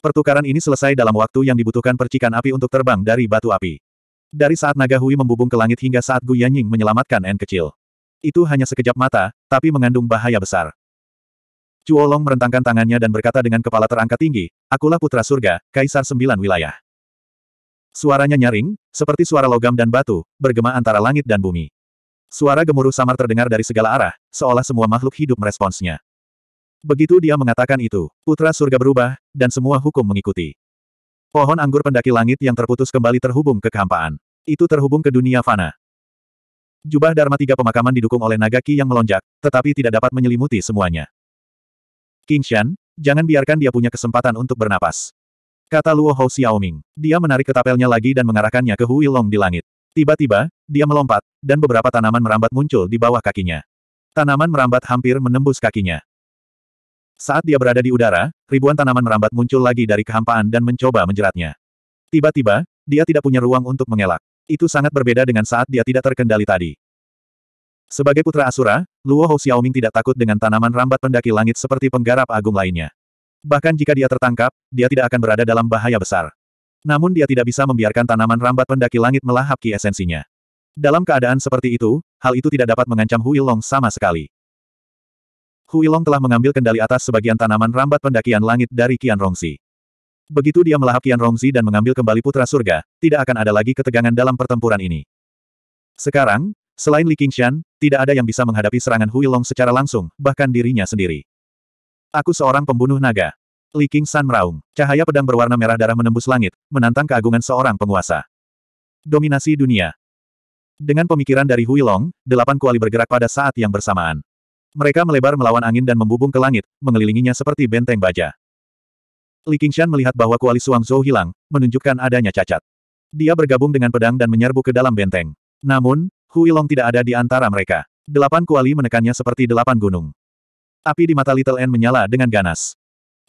Pertukaran ini selesai dalam waktu yang dibutuhkan percikan api untuk terbang dari batu api. Dari saat naga Hui membubung ke langit hingga saat Gu Yanying menyelamatkan N kecil. Itu hanya sekejap mata, tapi mengandung bahaya besar. Chuolong merentangkan tangannya dan berkata dengan kepala terangkat tinggi, Akulah putra surga, kaisar sembilan wilayah. Suaranya nyaring, seperti suara logam dan batu, bergema antara langit dan bumi. Suara gemuruh samar terdengar dari segala arah, seolah semua makhluk hidup meresponsnya. Begitu dia mengatakan itu, putra surga berubah, dan semua hukum mengikuti. Pohon anggur pendaki langit yang terputus kembali terhubung ke kehampaan. Itu terhubung ke dunia fana. Jubah Dharma tiga pemakaman didukung oleh Nagaki yang melonjak, tetapi tidak dapat menyelimuti semuanya. King Shan, jangan biarkan dia punya kesempatan untuk bernapas. Kata Luo Hou Xiaoming. Dia menarik ketapelnya lagi dan mengarahkannya ke Hui Long di langit. Tiba-tiba, dia melompat, dan beberapa tanaman merambat muncul di bawah kakinya. Tanaman merambat hampir menembus kakinya. Saat dia berada di udara, ribuan tanaman merambat muncul lagi dari kehampaan dan mencoba menjeratnya. Tiba-tiba, dia tidak punya ruang untuk mengelak. Itu sangat berbeda dengan saat dia tidak terkendali tadi. Sebagai putra Asura, Luo Hou Xiaoming tidak takut dengan tanaman rambat pendaki langit seperti penggarap agung lainnya. Bahkan jika dia tertangkap, dia tidak akan berada dalam bahaya besar. Namun dia tidak bisa membiarkan tanaman rambat pendaki langit melahap ki esensinya. Dalam keadaan seperti itu, hal itu tidak dapat mengancam Hui Long sama sekali. Huilong telah mengambil kendali atas sebagian tanaman rambat pendakian langit dari Qian Rongzi. Begitu dia melahap Qian Rongzi dan mengambil kembali putra surga, tidak akan ada lagi ketegangan dalam pertempuran ini. Sekarang, selain Li Qingshan, tidak ada yang bisa menghadapi serangan Huilong secara langsung, bahkan dirinya sendiri. Aku seorang pembunuh naga. Li Qingshan meraung. Cahaya pedang berwarna merah darah menembus langit, menantang keagungan seorang penguasa. Dominasi dunia. Dengan pemikiran dari Huilong, delapan kuali bergerak pada saat yang bersamaan. Mereka melebar melawan angin dan membubung ke langit, mengelilinginya seperti benteng baja. Li Qingshan melihat bahwa kuali Suang Zhou hilang, menunjukkan adanya cacat. Dia bergabung dengan pedang dan menyerbu ke dalam benteng. Namun, Hui Long tidak ada di antara mereka. Delapan kuali menekannya seperti delapan gunung. Api di mata Little N menyala dengan ganas.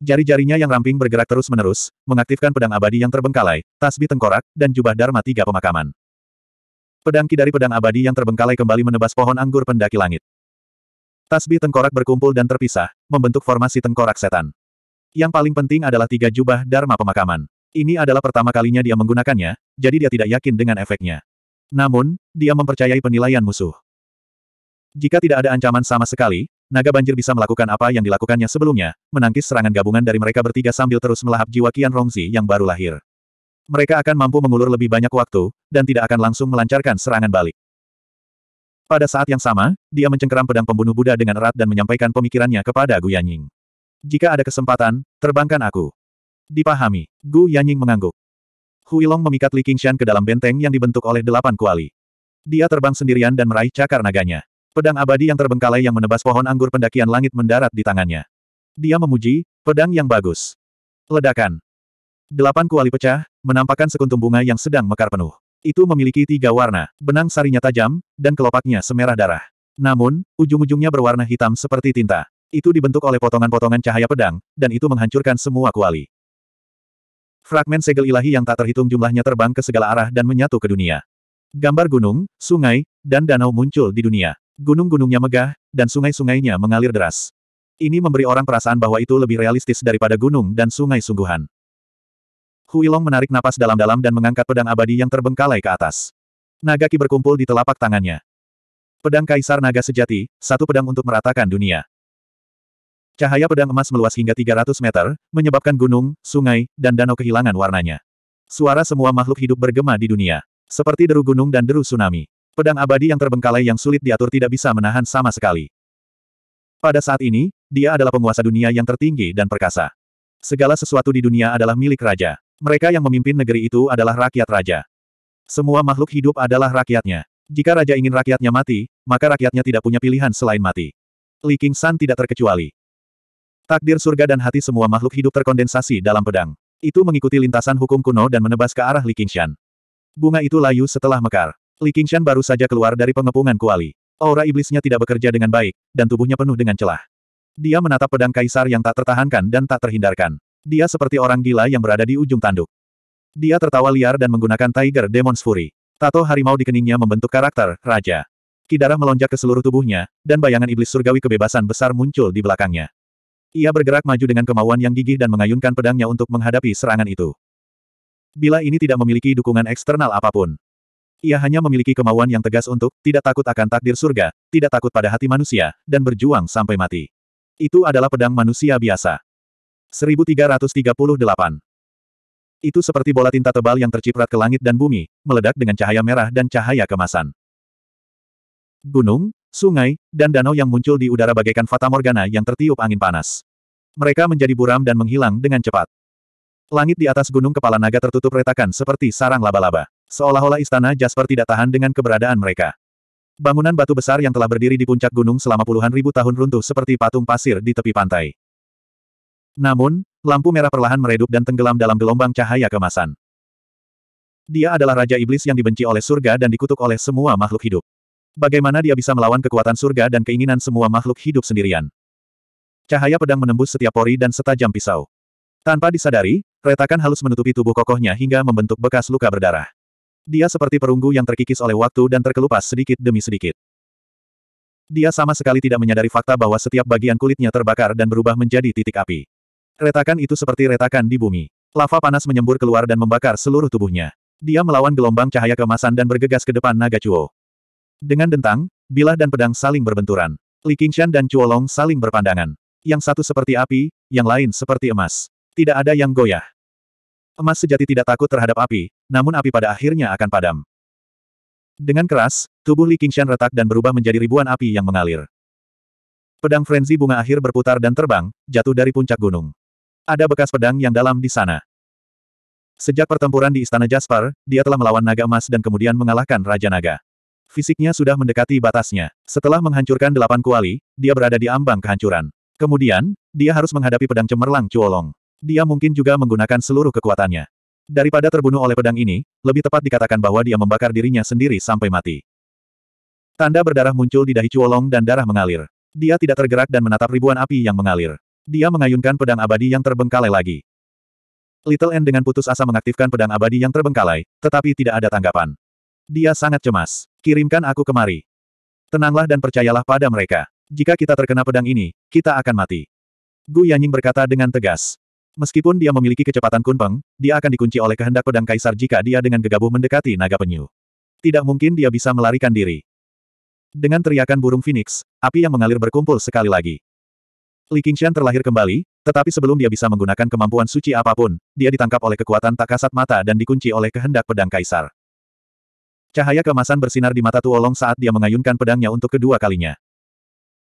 Jari-jarinya yang ramping bergerak terus-menerus, mengaktifkan pedang abadi yang terbengkalai, tasbih tengkorak, dan jubah Dharma tiga pemakaman. Pedang dari pedang abadi yang terbengkalai kembali menebas pohon anggur pendaki langit. Tasbih tengkorak berkumpul dan terpisah, membentuk formasi tengkorak setan. Yang paling penting adalah tiga jubah Dharma pemakaman. Ini adalah pertama kalinya dia menggunakannya, jadi dia tidak yakin dengan efeknya. Namun, dia mempercayai penilaian musuh. Jika tidak ada ancaman sama sekali, naga banjir bisa melakukan apa yang dilakukannya sebelumnya, menangkis serangan gabungan dari mereka bertiga sambil terus melahap jiwa Qian Rongzi yang baru lahir. Mereka akan mampu mengulur lebih banyak waktu, dan tidak akan langsung melancarkan serangan balik. Pada saat yang sama, dia mencengkeram pedang pembunuh Buddha dengan erat dan menyampaikan pemikirannya kepada Gu Yanying. Jika ada kesempatan, terbangkan aku. Dipahami. Gu Yanying mengangguk. Huilong memikat Li Qingshan ke dalam benteng yang dibentuk oleh delapan kuali. Dia terbang sendirian dan meraih cakar naganya. Pedang abadi yang terbengkalai yang menebas pohon anggur pendakian langit mendarat di tangannya. Dia memuji, pedang yang bagus. Ledakan. Delapan kuali pecah, menampakkan sekuntum bunga yang sedang mekar penuh. Itu memiliki tiga warna, benang sarinya tajam, dan kelopaknya semerah darah. Namun, ujung-ujungnya berwarna hitam seperti tinta. Itu dibentuk oleh potongan-potongan cahaya pedang, dan itu menghancurkan semua kuali. Fragmen segel ilahi yang tak terhitung jumlahnya terbang ke segala arah dan menyatu ke dunia. Gambar gunung, sungai, dan danau muncul di dunia. Gunung-gunungnya megah, dan sungai-sungainya mengalir deras. Ini memberi orang perasaan bahwa itu lebih realistis daripada gunung dan sungai sungguhan. Huilong menarik napas dalam-dalam dan mengangkat pedang abadi yang terbengkalai ke atas. Naga ki berkumpul di telapak tangannya. Pedang Kaisar Naga Sejati, satu pedang untuk meratakan dunia. Cahaya pedang emas meluas hingga 300 meter, menyebabkan gunung, sungai, dan danau kehilangan warnanya. Suara semua makhluk hidup bergema di dunia. Seperti deru gunung dan deru tsunami. Pedang abadi yang terbengkalai yang sulit diatur tidak bisa menahan sama sekali. Pada saat ini, dia adalah penguasa dunia yang tertinggi dan perkasa. Segala sesuatu di dunia adalah milik raja. Mereka yang memimpin negeri itu adalah rakyat raja. Semua makhluk hidup adalah rakyatnya. Jika raja ingin rakyatnya mati, maka rakyatnya tidak punya pilihan selain mati. Li King San tidak terkecuali. Takdir surga dan hati semua makhluk hidup terkondensasi dalam pedang. Itu mengikuti lintasan hukum kuno dan menebas ke arah Li Qingshan. Bunga itu layu setelah mekar. Li Qingshan baru saja keluar dari pengepungan kuali. Aura iblisnya tidak bekerja dengan baik, dan tubuhnya penuh dengan celah. Dia menatap pedang kaisar yang tak tertahankan dan tak terhindarkan. Dia seperti orang gila yang berada di ujung tanduk. Dia tertawa liar dan menggunakan Tiger Demon's Fury. Tato harimau di keningnya membentuk karakter, Raja. Kidarah melonjak ke seluruh tubuhnya, dan bayangan iblis surgawi kebebasan besar muncul di belakangnya. Ia bergerak maju dengan kemauan yang gigih dan mengayunkan pedangnya untuk menghadapi serangan itu. Bila ini tidak memiliki dukungan eksternal apapun. Ia hanya memiliki kemauan yang tegas untuk, tidak takut akan takdir surga, tidak takut pada hati manusia, dan berjuang sampai mati. Itu adalah pedang manusia biasa. 1338. Itu seperti bola tinta tebal yang terciprat ke langit dan bumi, meledak dengan cahaya merah dan cahaya kemasan. Gunung, sungai, dan danau yang muncul di udara bagaikan fata morgana yang tertiup angin panas. Mereka menjadi buram dan menghilang dengan cepat. Langit di atas gunung kepala naga tertutup retakan seperti sarang laba-laba. Seolah-olah istana Jasper tidak tahan dengan keberadaan mereka. Bangunan batu besar yang telah berdiri di puncak gunung selama puluhan ribu tahun runtuh seperti patung pasir di tepi pantai. Namun, lampu merah perlahan meredup dan tenggelam dalam gelombang cahaya kemasan. Dia adalah Raja Iblis yang dibenci oleh surga dan dikutuk oleh semua makhluk hidup. Bagaimana dia bisa melawan kekuatan surga dan keinginan semua makhluk hidup sendirian? Cahaya pedang menembus setiap pori dan setajam pisau. Tanpa disadari, retakan halus menutupi tubuh kokohnya hingga membentuk bekas luka berdarah. Dia seperti perunggu yang terkikis oleh waktu dan terkelupas sedikit demi sedikit. Dia sama sekali tidak menyadari fakta bahwa setiap bagian kulitnya terbakar dan berubah menjadi titik api. Retakan itu seperti retakan di bumi. Lava panas menyembur keluar dan membakar seluruh tubuhnya. Dia melawan gelombang cahaya kemasan dan bergegas ke depan naga Chuo. Dengan dentang, bilah dan pedang saling berbenturan. Li Qingshan dan Chuo Long saling berpandangan. Yang satu seperti api, yang lain seperti emas. Tidak ada yang goyah. Emas sejati tidak takut terhadap api, namun api pada akhirnya akan padam. Dengan keras, tubuh Li Qingshan retak dan berubah menjadi ribuan api yang mengalir. Pedang frenzi bunga akhir berputar dan terbang, jatuh dari puncak gunung. Ada bekas pedang yang dalam di sana. Sejak pertempuran di Istana Jasper, dia telah melawan naga emas dan kemudian mengalahkan Raja Naga. Fisiknya sudah mendekati batasnya. Setelah menghancurkan delapan kuali, dia berada di ambang kehancuran. Kemudian, dia harus menghadapi pedang cemerlang Cuolong. Dia mungkin juga menggunakan seluruh kekuatannya. Daripada terbunuh oleh pedang ini, lebih tepat dikatakan bahwa dia membakar dirinya sendiri sampai mati. Tanda berdarah muncul di dahi Cuolong dan darah mengalir. Dia tidak tergerak dan menatap ribuan api yang mengalir. Dia mengayunkan pedang abadi yang terbengkalai lagi. Little N dengan putus asa mengaktifkan pedang abadi yang terbengkalai, tetapi tidak ada tanggapan. Dia sangat cemas. Kirimkan aku kemari. Tenanglah dan percayalah pada mereka. Jika kita terkena pedang ini, kita akan mati. Gu Yanying berkata dengan tegas. Meskipun dia memiliki kecepatan kunpeng, dia akan dikunci oleh kehendak pedang kaisar jika dia dengan gegabah mendekati naga penyu. Tidak mungkin dia bisa melarikan diri. Dengan teriakan burung phoenix, api yang mengalir berkumpul sekali lagi. Li Qingxian terlahir kembali, tetapi sebelum dia bisa menggunakan kemampuan suci apapun, dia ditangkap oleh kekuatan tak kasat mata dan dikunci oleh kehendak pedang kaisar. Cahaya kemasan bersinar di mata Tuolong saat dia mengayunkan pedangnya untuk kedua kalinya.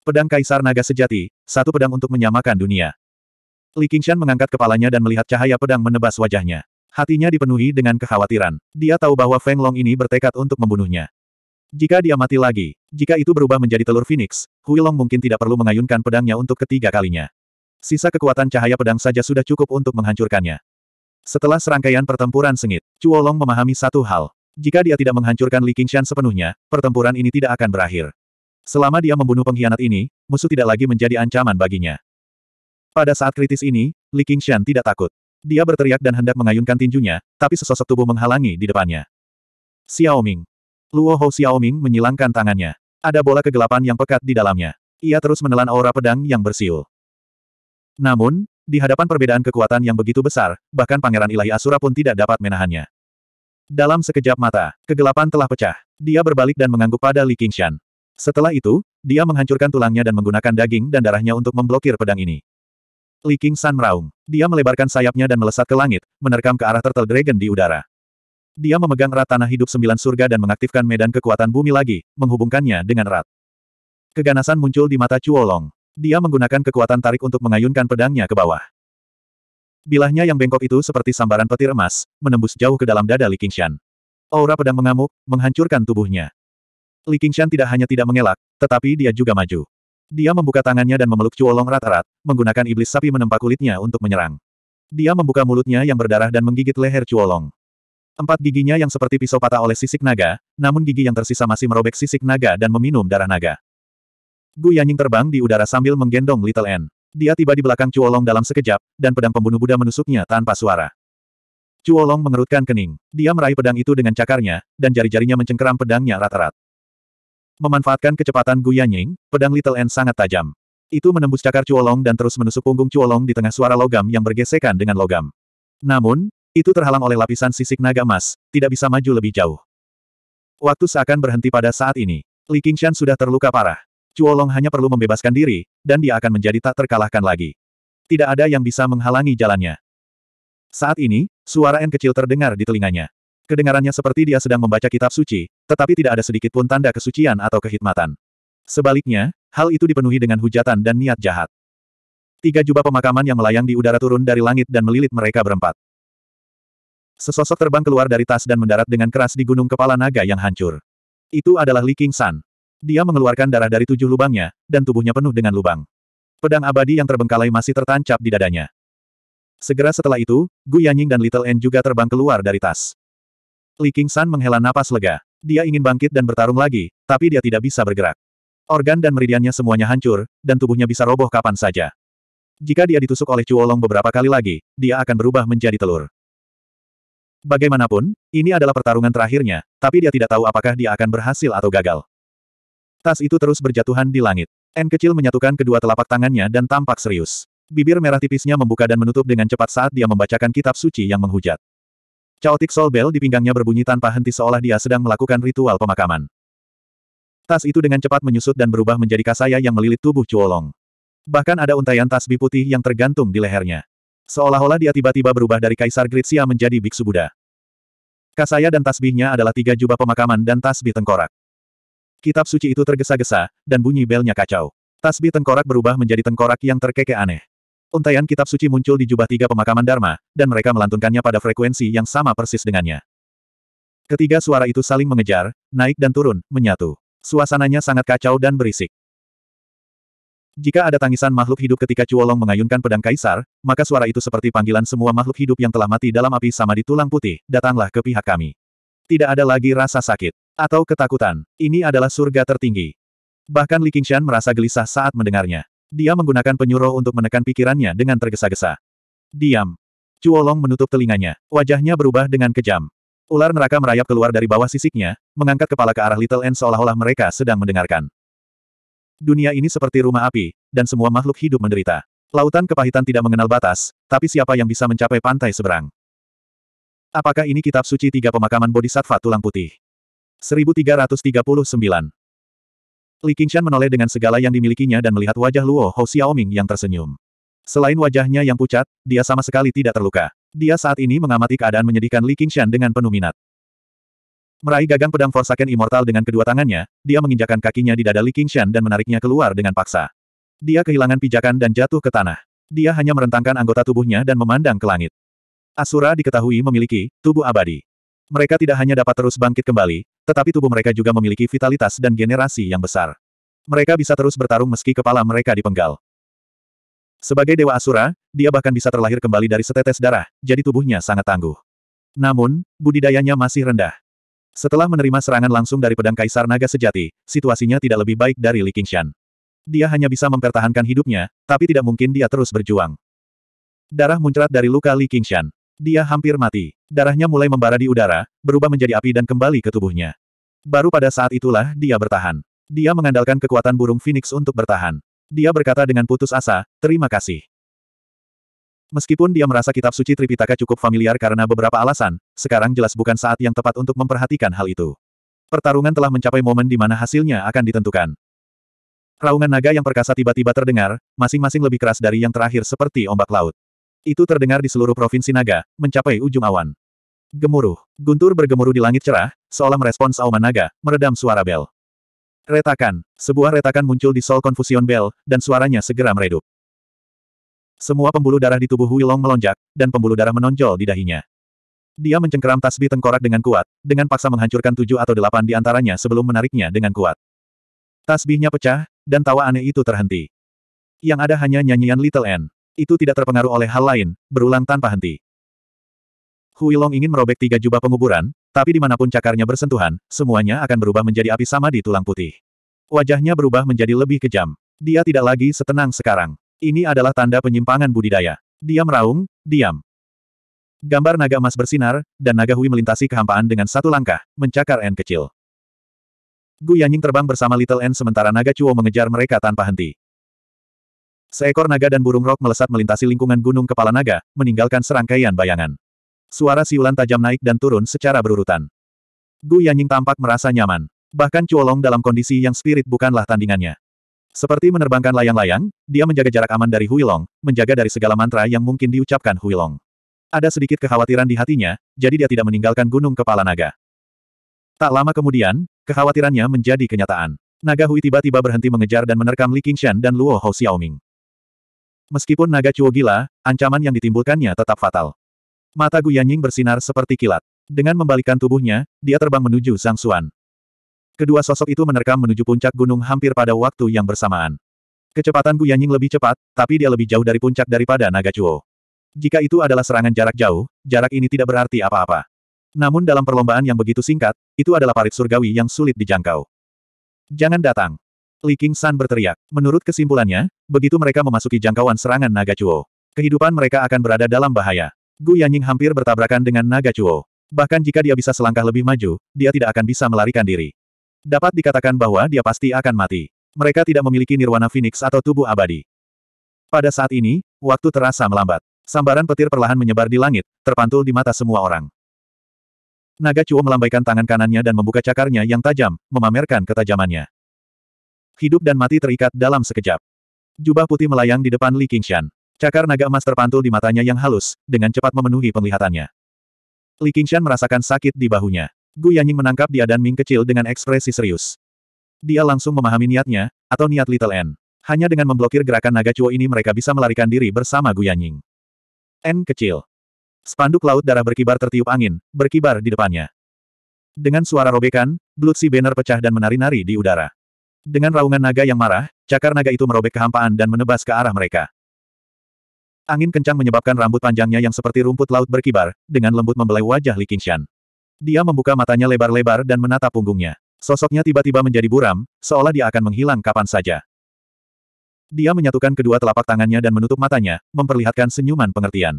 Pedang Kaisar Naga Sejati, satu pedang untuk menyamakan dunia. Li Qingxian mengangkat kepalanya dan melihat cahaya pedang menebas wajahnya. Hatinya dipenuhi dengan kekhawatiran. Dia tahu bahwa Feng Long ini bertekad untuk membunuhnya. Jika dia mati lagi, jika itu berubah menjadi telur Phoenix, Huilong mungkin tidak perlu mengayunkan pedangnya untuk ketiga kalinya. Sisa kekuatan cahaya pedang saja sudah cukup untuk menghancurkannya. Setelah serangkaian pertempuran sengit, Chuolong memahami satu hal. Jika dia tidak menghancurkan Li Qingshan sepenuhnya, pertempuran ini tidak akan berakhir. Selama dia membunuh pengkhianat ini, musuh tidak lagi menjadi ancaman baginya. Pada saat kritis ini, Li Qingshan tidak takut. Dia berteriak dan hendak mengayunkan tinjunya, tapi sesosok tubuh menghalangi di depannya. Xiaoming, Luo Hou Xiaoming menyilangkan tangannya. Ada bola kegelapan yang pekat di dalamnya. Ia terus menelan aura pedang yang bersiul. Namun, di hadapan perbedaan kekuatan yang begitu besar, bahkan Pangeran Ilahi Asura pun tidak dapat menahannya. Dalam sekejap mata, kegelapan telah pecah. Dia berbalik dan mengangguk pada Li Qingshan. Setelah itu, dia menghancurkan tulangnya dan menggunakan daging dan darahnya untuk memblokir pedang ini. Li Qingshan meraung. Dia melebarkan sayapnya dan melesat ke langit, menerkam ke arah Turtle Dragon di udara. Dia memegang rat tanah hidup sembilan surga dan mengaktifkan medan kekuatan bumi lagi, menghubungkannya dengan rat. Keganasan muncul di mata Cuolong. Dia menggunakan kekuatan tarik untuk mengayunkan pedangnya ke bawah. Bilahnya yang bengkok itu seperti sambaran petir emas, menembus jauh ke dalam dada Li Qingshan. Aura pedang mengamuk, menghancurkan tubuhnya. Li Qingshan tidak hanya tidak mengelak, tetapi dia juga maju. Dia membuka tangannya dan memeluk Cuolong rat-rat, menggunakan iblis sapi menempa kulitnya untuk menyerang. Dia membuka mulutnya yang berdarah dan menggigit leher Cuolong. Empat giginya yang seperti pisau patah oleh sisik naga, namun gigi yang tersisa masih merobek sisik naga dan meminum darah naga. Gu Yanying terbang di udara sambil menggendong Little N. Dia tiba di belakang Cuolong dalam sekejap, dan pedang pembunuh Buddha menusuknya tanpa suara. Cuolong mengerutkan kening. Dia meraih pedang itu dengan cakarnya, dan jari-jarinya mencengkeram pedangnya rata-rat. Memanfaatkan kecepatan Gu Yanying, pedang Little N sangat tajam. Itu menembus cakar Cuolong dan terus menusuk punggung Cuolong di tengah suara logam yang bergesekan dengan logam. Namun, itu terhalang oleh lapisan sisik naga emas, tidak bisa maju lebih jauh. Waktu seakan berhenti pada saat ini. Li Qingshan sudah terluka parah. Cuolong hanya perlu membebaskan diri, dan dia akan menjadi tak terkalahkan lagi. Tidak ada yang bisa menghalangi jalannya. Saat ini, suara N kecil terdengar di telinganya. Kedengarannya seperti dia sedang membaca kitab suci, tetapi tidak ada sedikit pun tanda kesucian atau kehikmatan. Sebaliknya, hal itu dipenuhi dengan hujatan dan niat jahat. Tiga jubah pemakaman yang melayang di udara turun dari langit dan melilit mereka berempat. Sesosok terbang keluar dari tas dan mendarat dengan keras di gunung kepala naga yang hancur. Itu adalah Li King San. Dia mengeluarkan darah dari tujuh lubangnya, dan tubuhnya penuh dengan lubang. Pedang abadi yang terbengkalai masih tertancap di dadanya. Segera setelah itu, Gu Yanying dan Little N juga terbang keluar dari tas. Li King San menghela napas lega. Dia ingin bangkit dan bertarung lagi, tapi dia tidak bisa bergerak. Organ dan meridiannya semuanya hancur, dan tubuhnya bisa roboh kapan saja. Jika dia ditusuk oleh Cuolong beberapa kali lagi, dia akan berubah menjadi telur. Bagaimanapun, ini adalah pertarungan terakhirnya, tapi dia tidak tahu apakah dia akan berhasil atau gagal. Tas itu terus berjatuhan di langit. N kecil menyatukan kedua telapak tangannya dan tampak serius. Bibir merah tipisnya membuka dan menutup dengan cepat saat dia membacakan kitab suci yang menghujat. Chaotic Soul Bell di pinggangnya berbunyi tanpa henti seolah dia sedang melakukan ritual pemakaman. Tas itu dengan cepat menyusut dan berubah menjadi kasaya yang melilit tubuh Cuolong. Bahkan ada untaian tasbih putih yang tergantung di lehernya. Seolah-olah dia tiba-tiba berubah dari Kaisar Gritsia menjadi Biksu Buddha. Kasaya dan tasbihnya adalah tiga jubah pemakaman dan tasbih tengkorak. Kitab suci itu tergesa-gesa, dan bunyi belnya kacau. Tasbih tengkorak berubah menjadi tengkorak yang terkeke aneh. Untaian kitab suci muncul di jubah tiga pemakaman Dharma, dan mereka melantunkannya pada frekuensi yang sama persis dengannya. Ketiga suara itu saling mengejar, naik dan turun, menyatu. Suasananya sangat kacau dan berisik. Jika ada tangisan makhluk hidup ketika Cuolong mengayunkan pedang kaisar, maka suara itu seperti panggilan semua makhluk hidup yang telah mati dalam api sama di tulang putih, datanglah ke pihak kami. Tidak ada lagi rasa sakit. Atau ketakutan. Ini adalah surga tertinggi. Bahkan Li Qingshan merasa gelisah saat mendengarnya. Dia menggunakan penyuruh untuk menekan pikirannya dengan tergesa-gesa. Diam. Cuolong menutup telinganya. Wajahnya berubah dengan kejam. Ular neraka merayap keluar dari bawah sisiknya, mengangkat kepala ke arah Little N seolah-olah mereka sedang mendengarkan. Dunia ini seperti rumah api, dan semua makhluk hidup menderita. Lautan kepahitan tidak mengenal batas, tapi siapa yang bisa mencapai pantai seberang? Apakah ini kitab suci tiga pemakaman bodhisattva tulang putih? 1339 Li Qingshan menoleh dengan segala yang dimilikinya dan melihat wajah Luo Hou Xiaoming yang tersenyum. Selain wajahnya yang pucat, dia sama sekali tidak terluka. Dia saat ini mengamati keadaan menyedihkan Li Qingshan dengan penuh minat. Meraih gagang pedang Forsaken Immortal dengan kedua tangannya, dia menginjakan kakinya di dada Li Qingshan dan menariknya keluar dengan paksa. Dia kehilangan pijakan dan jatuh ke tanah. Dia hanya merentangkan anggota tubuhnya dan memandang ke langit. Asura diketahui memiliki tubuh abadi. Mereka tidak hanya dapat terus bangkit kembali, tetapi tubuh mereka juga memiliki vitalitas dan generasi yang besar. Mereka bisa terus bertarung meski kepala mereka dipenggal. Sebagai Dewa Asura, dia bahkan bisa terlahir kembali dari setetes darah, jadi tubuhnya sangat tangguh. Namun, budidayanya masih rendah. Setelah menerima serangan langsung dari pedang Kaisar Naga Sejati, situasinya tidak lebih baik dari Li Qingshan. Dia hanya bisa mempertahankan hidupnya, tapi tidak mungkin dia terus berjuang. Darah muncrat dari luka Li Qingshan. Dia hampir mati. Darahnya mulai membara di udara, berubah menjadi api dan kembali ke tubuhnya. Baru pada saat itulah dia bertahan. Dia mengandalkan kekuatan burung Phoenix untuk bertahan. Dia berkata dengan putus asa, terima kasih. Meskipun dia merasa kitab suci Tripitaka cukup familiar karena beberapa alasan, sekarang jelas bukan saat yang tepat untuk memperhatikan hal itu. Pertarungan telah mencapai momen di mana hasilnya akan ditentukan. Raungan naga yang perkasa tiba-tiba terdengar, masing-masing lebih keras dari yang terakhir seperti ombak laut. Itu terdengar di seluruh provinsi naga, mencapai ujung awan. Gemuruh, guntur bergemuruh di langit cerah, seolah merespons auman naga, meredam suara bel. Retakan, sebuah retakan muncul di Sol Confusion Bell, dan suaranya segera meredup. Semua pembuluh darah di tubuh Huilong melonjak, dan pembuluh darah menonjol di dahinya. Dia mencengkeram tasbih tengkorak dengan kuat, dengan paksa menghancurkan tujuh atau delapan di antaranya sebelum menariknya dengan kuat. Tasbihnya pecah, dan tawa aneh itu terhenti. Yang ada hanya nyanyian Little N. Itu tidak terpengaruh oleh hal lain, berulang tanpa henti. Huilong ingin merobek tiga jubah penguburan, tapi dimanapun cakarnya bersentuhan, semuanya akan berubah menjadi api sama di tulang putih. Wajahnya berubah menjadi lebih kejam. Dia tidak lagi setenang sekarang. Ini adalah tanda penyimpangan budidaya. Dia meraung, diam. Gambar naga emas bersinar, dan naga Hui melintasi kehampaan dengan satu langkah, mencakar N kecil. Gu Yanying terbang bersama Little N sementara naga Cuo mengejar mereka tanpa henti. Seekor naga dan burung rok melesat melintasi lingkungan gunung kepala naga, meninggalkan serangkaian bayangan. Suara siulan tajam naik dan turun secara berurutan. Gu Yanying tampak merasa nyaman. Bahkan Cuolong dalam kondisi yang spirit bukanlah tandingannya. Seperti menerbangkan layang-layang, dia menjaga jarak aman dari Huilong, menjaga dari segala mantra yang mungkin diucapkan Huilong. Ada sedikit kekhawatiran di hatinya, jadi dia tidak meninggalkan Gunung Kepala Naga. Tak lama kemudian, kekhawatirannya menjadi kenyataan. Naga Hui tiba-tiba berhenti mengejar dan menerkam Li Qingshan dan Luo Hou Xiaoming. Meskipun naga Chuo gila, ancaman yang ditimbulkannya tetap fatal. Mata Yanying bersinar seperti kilat. Dengan membalikkan tubuhnya, dia terbang menuju Sang Suan. Kedua sosok itu menerkam menuju puncak gunung hampir pada waktu yang bersamaan. Kecepatan Gu Yanying lebih cepat, tapi dia lebih jauh dari puncak daripada Naga Chuo. Jika itu adalah serangan jarak jauh, jarak ini tidak berarti apa-apa. Namun dalam perlombaan yang begitu singkat, itu adalah parit surgawi yang sulit dijangkau. Jangan datang. Li King San berteriak. Menurut kesimpulannya, begitu mereka memasuki jangkauan serangan Naga Chuo, kehidupan mereka akan berada dalam bahaya. Gu Yanying hampir bertabrakan dengan Naga Chuo. Bahkan jika dia bisa selangkah lebih maju, dia tidak akan bisa melarikan diri. Dapat dikatakan bahwa dia pasti akan mati. Mereka tidak memiliki nirwana phoenix atau tubuh abadi. Pada saat ini, waktu terasa melambat. Sambaran petir perlahan menyebar di langit, terpantul di mata semua orang. Naga Cuo melambaikan tangan kanannya dan membuka cakarnya yang tajam, memamerkan ketajamannya. Hidup dan mati terikat dalam sekejap. Jubah putih melayang di depan Li Qingshan. Cakar naga emas terpantul di matanya yang halus, dengan cepat memenuhi penglihatannya. Li Qingshan merasakan sakit di bahunya. Gu Yanying menangkap dia dan Ming kecil dengan ekspresi serius. Dia langsung memahami niatnya, atau niat Little N. Hanya dengan memblokir gerakan naga cuo ini mereka bisa melarikan diri bersama Gu Yanying. N kecil. Spanduk laut darah berkibar tertiup angin, berkibar di depannya. Dengan suara robekan, blood si banner pecah dan menari-nari di udara. Dengan raungan naga yang marah, cakar naga itu merobek kehampaan dan menebas ke arah mereka. Angin kencang menyebabkan rambut panjangnya yang seperti rumput laut berkibar, dengan lembut membelai wajah Li Qingshan. Dia membuka matanya lebar-lebar dan menatap punggungnya. Sosoknya tiba-tiba menjadi buram, seolah dia akan menghilang kapan saja. Dia menyatukan kedua telapak tangannya dan menutup matanya, memperlihatkan senyuman pengertian.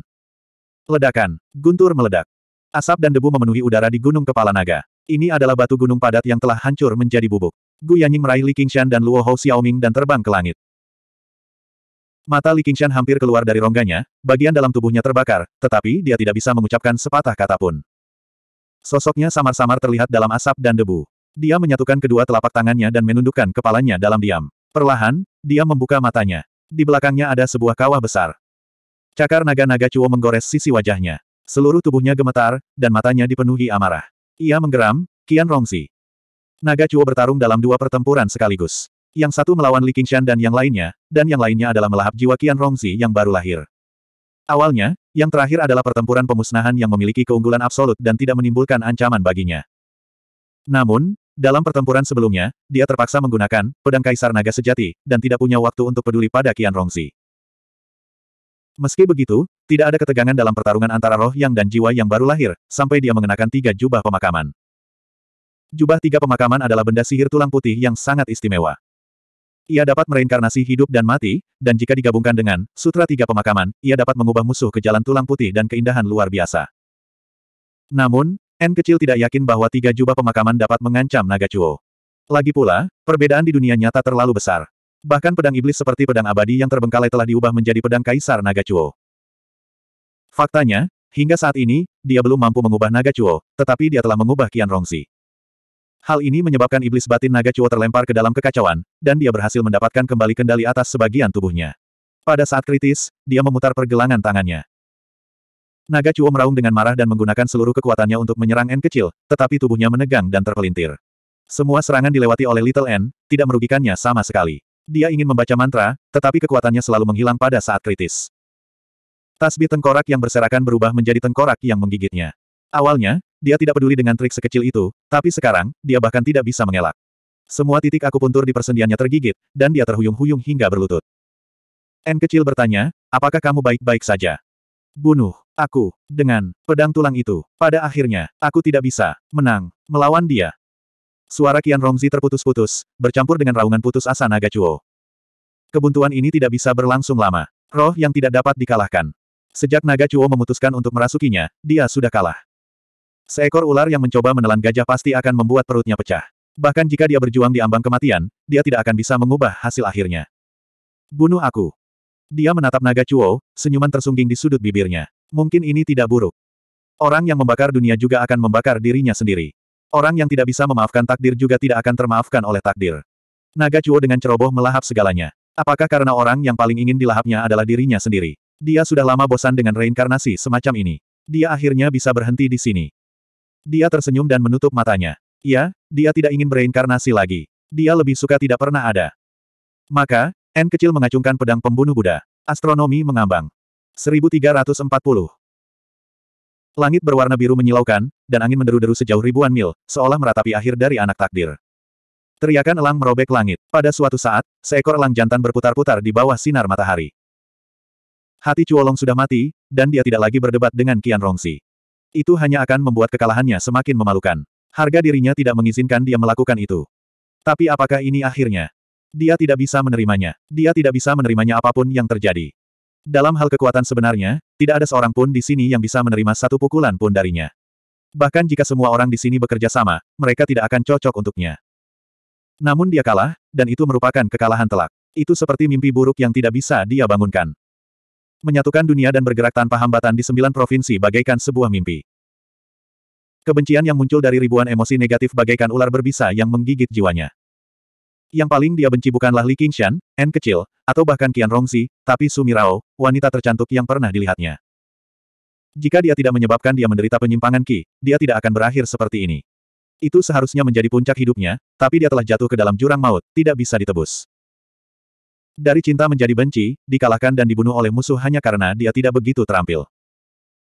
Ledakan. Guntur meledak. Asap dan debu memenuhi udara di Gunung Kepala Naga. Ini adalah batu gunung padat yang telah hancur menjadi bubuk. Gu Yanying meraih Li Qingshan dan Luo Hou Xiaoming dan terbang ke langit. Mata Li Qingshan hampir keluar dari rongganya, bagian dalam tubuhnya terbakar, tetapi dia tidak bisa mengucapkan sepatah kata pun. Sosoknya samar-samar terlihat dalam asap dan debu. Dia menyatukan kedua telapak tangannya dan menundukkan kepalanya dalam diam. Perlahan, dia membuka matanya. Di belakangnya ada sebuah kawah besar. Cakar naga-naga Cuo menggores sisi wajahnya. Seluruh tubuhnya gemetar, dan matanya dipenuhi amarah. Ia menggeram, Kian Rongzi. Naga Cuo bertarung dalam dua pertempuran sekaligus. Yang satu melawan Li Qingshan dan yang lainnya, dan yang lainnya adalah melahap jiwa Kian Rongzi yang baru lahir. Awalnya, yang terakhir adalah pertempuran pemusnahan yang memiliki keunggulan absolut dan tidak menimbulkan ancaman baginya. Namun, dalam pertempuran sebelumnya, dia terpaksa menggunakan pedang Kaisar Naga Sejati, dan tidak punya waktu untuk peduli pada Kian Rongzi. Meski begitu, tidak ada ketegangan dalam pertarungan antara roh yang dan jiwa yang baru lahir, sampai dia mengenakan tiga jubah pemakaman. Jubah tiga pemakaman adalah benda sihir tulang putih yang sangat istimewa. Ia dapat mereinkarnasi hidup dan mati, dan jika digabungkan dengan Sutra Tiga Pemakaman, ia dapat mengubah musuh ke jalan tulang putih dan keindahan luar biasa. Namun, N kecil tidak yakin bahwa tiga jubah pemakaman dapat mengancam naga cuo. Lagi pula, perbedaan di dunia nyata terlalu besar. Bahkan pedang iblis seperti pedang abadi yang terbengkalai telah diubah menjadi pedang kaisar naga cuo. Faktanya, hingga saat ini, dia belum mampu mengubah naga cuo, tetapi dia telah mengubah Kian Rongsi. Hal ini menyebabkan iblis batin naga Cuo terlempar ke dalam kekacauan, dan dia berhasil mendapatkan kembali kendali atas sebagian tubuhnya. Pada saat kritis, dia memutar pergelangan tangannya. Naga Cuo meraung dengan marah dan menggunakan seluruh kekuatannya untuk menyerang N kecil, tetapi tubuhnya menegang dan terpelintir. Semua serangan dilewati oleh Little N, tidak merugikannya sama sekali. Dia ingin membaca mantra, tetapi kekuatannya selalu menghilang pada saat kritis. Tasbih tengkorak yang berserakan berubah menjadi tengkorak yang menggigitnya. Awalnya, dia tidak peduli dengan trik sekecil itu, tapi sekarang, dia bahkan tidak bisa mengelak. Semua titik akupuntur di persendiannya tergigit, dan dia terhuyung-huyung hingga berlutut. N kecil bertanya, apakah kamu baik-baik saja? Bunuh, aku, dengan, pedang tulang itu. Pada akhirnya, aku tidak bisa, menang, melawan dia. Suara Kian Rongzi terputus-putus, bercampur dengan raungan putus asa naga Cuo. Kebuntuan ini tidak bisa berlangsung lama. Roh yang tidak dapat dikalahkan. Sejak naga Cuo memutuskan untuk merasukinya, dia sudah kalah. Seekor ular yang mencoba menelan gajah pasti akan membuat perutnya pecah. Bahkan jika dia berjuang di ambang kematian, dia tidak akan bisa mengubah hasil akhirnya. Bunuh aku. Dia menatap naga Cuo, senyuman tersungging di sudut bibirnya. Mungkin ini tidak buruk. Orang yang membakar dunia juga akan membakar dirinya sendiri. Orang yang tidak bisa memaafkan takdir juga tidak akan termaafkan oleh takdir. Naga Cuo dengan ceroboh melahap segalanya. Apakah karena orang yang paling ingin dilahapnya adalah dirinya sendiri? Dia sudah lama bosan dengan reinkarnasi semacam ini. Dia akhirnya bisa berhenti di sini. Dia tersenyum dan menutup matanya. Ya, dia tidak ingin bereinkarnasi lagi. Dia lebih suka tidak pernah ada. Maka, N kecil mengacungkan pedang pembunuh Buddha. Astronomi mengambang. 1340. Langit berwarna biru menyilaukan, dan angin menderu-deru sejauh ribuan mil, seolah meratapi akhir dari anak takdir. Teriakan elang merobek langit. Pada suatu saat, seekor elang jantan berputar-putar di bawah sinar matahari. Hati Cuolong sudah mati, dan dia tidak lagi berdebat dengan Qian Rongsi. Itu hanya akan membuat kekalahannya semakin memalukan. Harga dirinya tidak mengizinkan dia melakukan itu. Tapi apakah ini akhirnya? Dia tidak bisa menerimanya. Dia tidak bisa menerimanya apapun yang terjadi. Dalam hal kekuatan sebenarnya, tidak ada seorang pun di sini yang bisa menerima satu pukulan pun darinya. Bahkan jika semua orang di sini bekerja sama, mereka tidak akan cocok untuknya. Namun dia kalah, dan itu merupakan kekalahan telak. Itu seperti mimpi buruk yang tidak bisa dia bangunkan menyatukan dunia dan bergerak tanpa hambatan di sembilan provinsi bagaikan sebuah mimpi. Kebencian yang muncul dari ribuan emosi negatif bagaikan ular berbisa yang menggigit jiwanya. Yang paling dia benci bukanlah Li Qingshan, N kecil, atau bahkan Qian Rongsi, tapi Sumirao, wanita tercantik yang pernah dilihatnya. Jika dia tidak menyebabkan dia menderita penyimpangan Qi, dia tidak akan berakhir seperti ini. Itu seharusnya menjadi puncak hidupnya, tapi dia telah jatuh ke dalam jurang maut, tidak bisa ditebus. Dari cinta menjadi benci, dikalahkan dan dibunuh oleh musuh hanya karena dia tidak begitu terampil.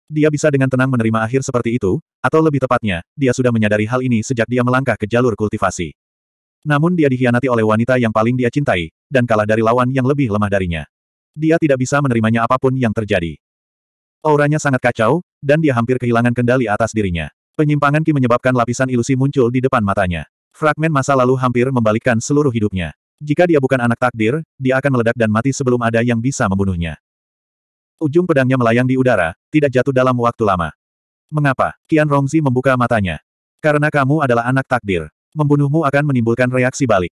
Dia bisa dengan tenang menerima akhir seperti itu, atau lebih tepatnya, dia sudah menyadari hal ini sejak dia melangkah ke jalur kultivasi. Namun dia dikhianati oleh wanita yang paling dia cintai, dan kalah dari lawan yang lebih lemah darinya. Dia tidak bisa menerimanya apapun yang terjadi. Auranya sangat kacau, dan dia hampir kehilangan kendali atas dirinya. Penyimpangan Ki menyebabkan lapisan ilusi muncul di depan matanya. Fragmen masa lalu hampir membalikkan seluruh hidupnya. Jika dia bukan anak takdir, dia akan meledak dan mati sebelum ada yang bisa membunuhnya. Ujung pedangnya melayang di udara, tidak jatuh dalam waktu lama. Mengapa? Qian Rongzi membuka matanya. Karena kamu adalah anak takdir. Membunuhmu akan menimbulkan reaksi balik.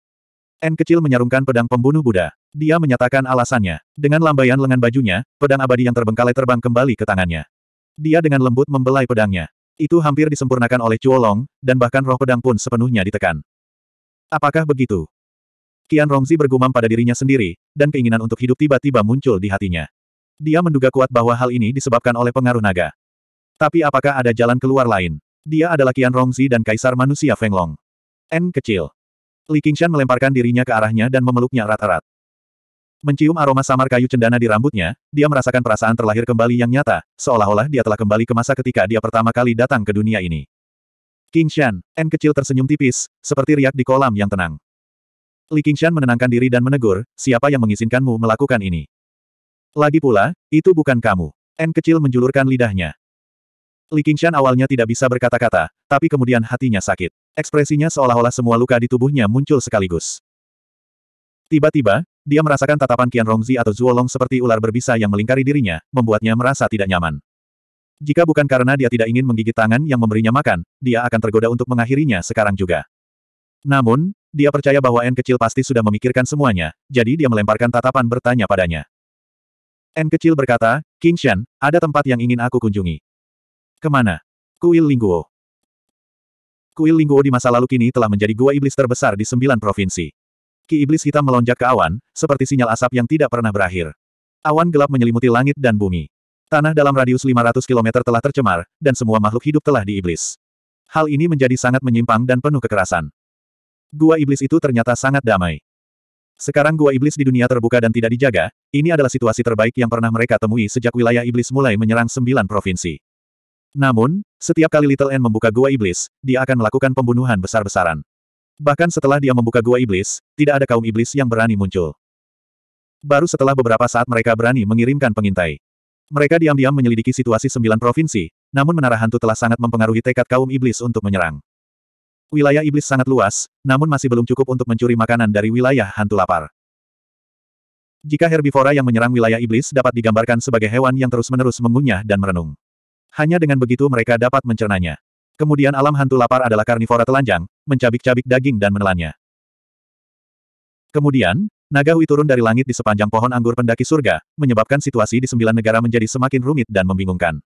N kecil menyarungkan pedang pembunuh Buddha. Dia menyatakan alasannya. Dengan lambaian lengan bajunya, pedang abadi yang terbengkalai terbang kembali ke tangannya. Dia dengan lembut membelai pedangnya. Itu hampir disempurnakan oleh Long, dan bahkan roh pedang pun sepenuhnya ditekan. Apakah begitu? Kian Rongzi bergumam pada dirinya sendiri, dan keinginan untuk hidup tiba-tiba muncul di hatinya. Dia menduga kuat bahwa hal ini disebabkan oleh pengaruh naga. Tapi apakah ada jalan keluar lain? Dia adalah Kian Rongzi dan Kaisar Manusia Fenglong. N kecil. Li Qingshan melemparkan dirinya ke arahnya dan memeluknya erat-erat. Mencium aroma samar kayu cendana di rambutnya, dia merasakan perasaan terlahir kembali yang nyata, seolah-olah dia telah kembali ke masa ketika dia pertama kali datang ke dunia ini. Qingshan, N kecil tersenyum tipis, seperti riak di kolam yang tenang. Li Qingshan menenangkan diri dan menegur, siapa yang mengizinkanmu melakukan ini? Lagi pula, itu bukan kamu. N kecil menjulurkan lidahnya. Li Qingshan awalnya tidak bisa berkata-kata, tapi kemudian hatinya sakit. Ekspresinya seolah-olah semua luka di tubuhnya muncul sekaligus. Tiba-tiba, dia merasakan tatapan Qian Rongzi atau Zuolong seperti ular berbisa yang melingkari dirinya, membuatnya merasa tidak nyaman. Jika bukan karena dia tidak ingin menggigit tangan yang memberinya makan, dia akan tergoda untuk mengakhirinya sekarang juga. Namun, dia percaya bahwa N kecil pasti sudah memikirkan semuanya, jadi dia melemparkan tatapan bertanya padanya. N kecil berkata, King Shan, ada tempat yang ingin aku kunjungi. Kemana? Kuil Lingguo. Kuil Lingguo di masa lalu kini telah menjadi gua iblis terbesar di sembilan provinsi. Ki iblis hitam melonjak ke awan, seperti sinyal asap yang tidak pernah berakhir. Awan gelap menyelimuti langit dan bumi. Tanah dalam radius 500 km telah tercemar, dan semua makhluk hidup telah diiblis. Hal ini menjadi sangat menyimpang dan penuh kekerasan. Gua iblis itu ternyata sangat damai. Sekarang gua iblis di dunia terbuka dan tidak dijaga, ini adalah situasi terbaik yang pernah mereka temui sejak wilayah iblis mulai menyerang sembilan provinsi. Namun, setiap kali Little N membuka gua iblis, dia akan melakukan pembunuhan besar-besaran. Bahkan setelah dia membuka gua iblis, tidak ada kaum iblis yang berani muncul. Baru setelah beberapa saat mereka berani mengirimkan pengintai. Mereka diam-diam menyelidiki situasi sembilan provinsi, namun menara hantu telah sangat mempengaruhi tekad kaum iblis untuk menyerang. Wilayah iblis sangat luas, namun masih belum cukup untuk mencuri makanan dari wilayah hantu lapar. Jika herbivora yang menyerang wilayah iblis dapat digambarkan sebagai hewan yang terus-menerus mengunyah dan merenung. Hanya dengan begitu mereka dapat mencernanya. Kemudian alam hantu lapar adalah karnivora telanjang, mencabik-cabik daging dan menelannya. Kemudian, naga Hui turun dari langit di sepanjang pohon anggur pendaki surga, menyebabkan situasi di sembilan negara menjadi semakin rumit dan membingungkan.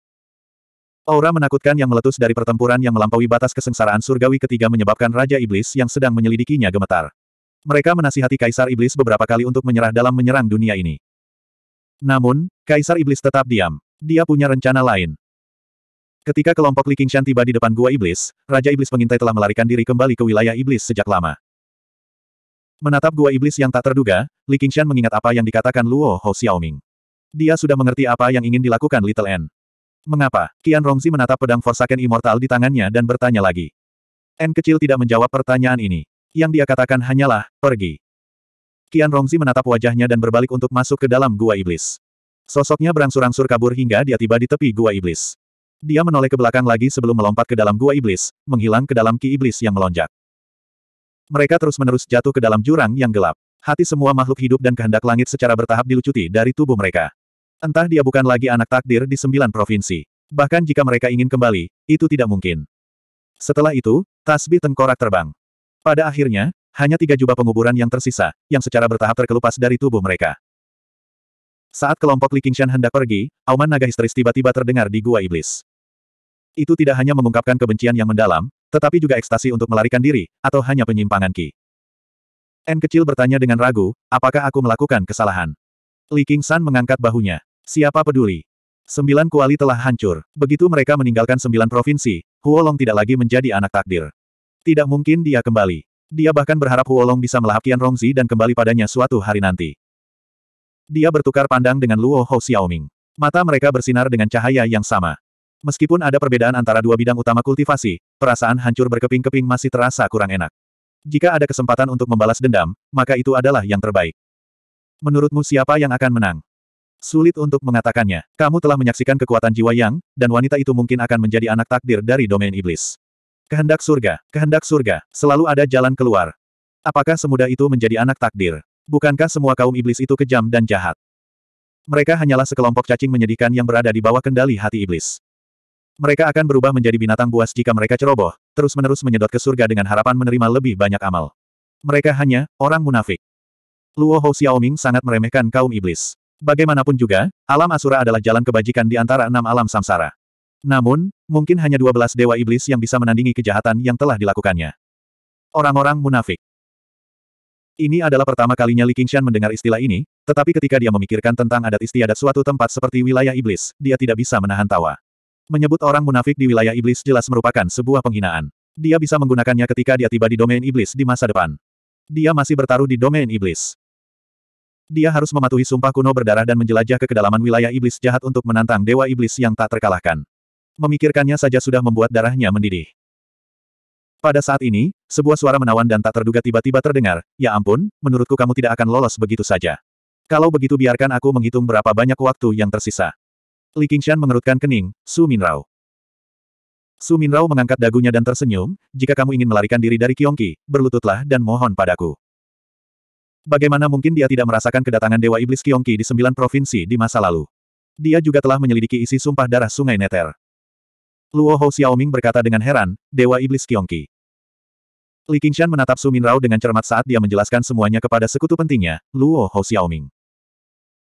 Aura menakutkan yang meletus dari pertempuran yang melampaui batas kesengsaraan surgawi ketiga menyebabkan Raja Iblis yang sedang menyelidikinya gemetar. Mereka menasihati Kaisar Iblis beberapa kali untuk menyerah dalam menyerang dunia ini. Namun, Kaisar Iblis tetap diam. Dia punya rencana lain. Ketika kelompok Li Qingshan tiba di depan Gua Iblis, Raja Iblis pengintai telah melarikan diri kembali ke wilayah Iblis sejak lama. Menatap Gua Iblis yang tak terduga, Li Qingshan mengingat apa yang dikatakan Luo Ho Xiaoming. Dia sudah mengerti apa yang ingin dilakukan Little N. Mengapa? Kian Rongzi menatap pedang Forsaken Immortal di tangannya dan bertanya lagi. N kecil tidak menjawab pertanyaan ini. Yang dia katakan hanyalah, pergi. Kian Rongzi menatap wajahnya dan berbalik untuk masuk ke dalam gua iblis. Sosoknya berangsur-angsur kabur hingga dia tiba di tepi gua iblis. Dia menoleh ke belakang lagi sebelum melompat ke dalam gua iblis, menghilang ke dalam ki iblis yang melonjak. Mereka terus-menerus jatuh ke dalam jurang yang gelap. Hati semua makhluk hidup dan kehendak langit secara bertahap dilucuti dari tubuh mereka. Entah dia bukan lagi anak takdir di sembilan provinsi. Bahkan jika mereka ingin kembali, itu tidak mungkin. Setelah itu, tasbih tengkorak terbang. Pada akhirnya, hanya tiga jubah penguburan yang tersisa, yang secara bertahap terkelupas dari tubuh mereka. Saat kelompok Li Qingshan hendak pergi, auman naga histeris tiba-tiba terdengar di Gua Iblis. Itu tidak hanya mengungkapkan kebencian yang mendalam, tetapi juga ekstasi untuk melarikan diri, atau hanya penyimpangan Ki. N kecil bertanya dengan ragu, apakah aku melakukan kesalahan? Li Qingshan mengangkat bahunya. Siapa peduli? Sembilan kuali telah hancur. Begitu mereka meninggalkan sembilan provinsi, Huolong tidak lagi menjadi anak takdir. Tidak mungkin dia kembali. Dia bahkan berharap Huolong bisa melahap Qian Rongzi dan kembali padanya suatu hari nanti. Dia bertukar pandang dengan Luo Hou Xiaoming. Mata mereka bersinar dengan cahaya yang sama. Meskipun ada perbedaan antara dua bidang utama kultivasi, perasaan hancur berkeping-keping masih terasa kurang enak. Jika ada kesempatan untuk membalas dendam, maka itu adalah yang terbaik. Menurutmu siapa yang akan menang? Sulit untuk mengatakannya. Kamu telah menyaksikan kekuatan jiwa yang, dan wanita itu mungkin akan menjadi anak takdir dari domain iblis. Kehendak surga, kehendak surga, selalu ada jalan keluar. Apakah semudah itu menjadi anak takdir? Bukankah semua kaum iblis itu kejam dan jahat? Mereka hanyalah sekelompok cacing menyedihkan yang berada di bawah kendali hati iblis. Mereka akan berubah menjadi binatang buas jika mereka ceroboh, terus-menerus menyedot ke surga dengan harapan menerima lebih banyak amal. Mereka hanya, orang munafik. Luo Hou Xiaoming sangat meremehkan kaum iblis. Bagaimanapun juga, alam asura adalah jalan kebajikan di antara enam alam samsara. Namun, mungkin hanya dua belas dewa iblis yang bisa menandingi kejahatan yang telah dilakukannya. Orang-orang munafik. Ini adalah pertama kalinya Li Qingshan mendengar istilah ini, tetapi ketika dia memikirkan tentang adat istiadat suatu tempat seperti wilayah iblis, dia tidak bisa menahan tawa. Menyebut orang munafik di wilayah iblis jelas merupakan sebuah penghinaan. Dia bisa menggunakannya ketika dia tiba di domain iblis di masa depan. Dia masih bertaruh di domain iblis. Dia harus mematuhi sumpah kuno berdarah dan menjelajah ke kedalaman wilayah iblis jahat untuk menantang dewa iblis yang tak terkalahkan. Memikirkannya saja sudah membuat darahnya mendidih. Pada saat ini, sebuah suara menawan dan tak terduga tiba-tiba terdengar, ya ampun, menurutku kamu tidak akan lolos begitu saja. Kalau begitu biarkan aku menghitung berapa banyak waktu yang tersisa. Li Qingshan mengerutkan kening, Su Rao. Su Rao mengangkat dagunya dan tersenyum, jika kamu ingin melarikan diri dari Kiongki, berlututlah dan mohon padaku. Bagaimana mungkin dia tidak merasakan kedatangan Dewa Iblis Kiongki di sembilan provinsi di masa lalu? Dia juga telah menyelidiki isi sumpah darah sungai Neter. Luo Hou Xiaoming berkata dengan heran, Dewa Iblis Kiongki. Li Qingshan menatap Su Minrao dengan cermat saat dia menjelaskan semuanya kepada sekutu pentingnya, Luo Hou Xiaoming.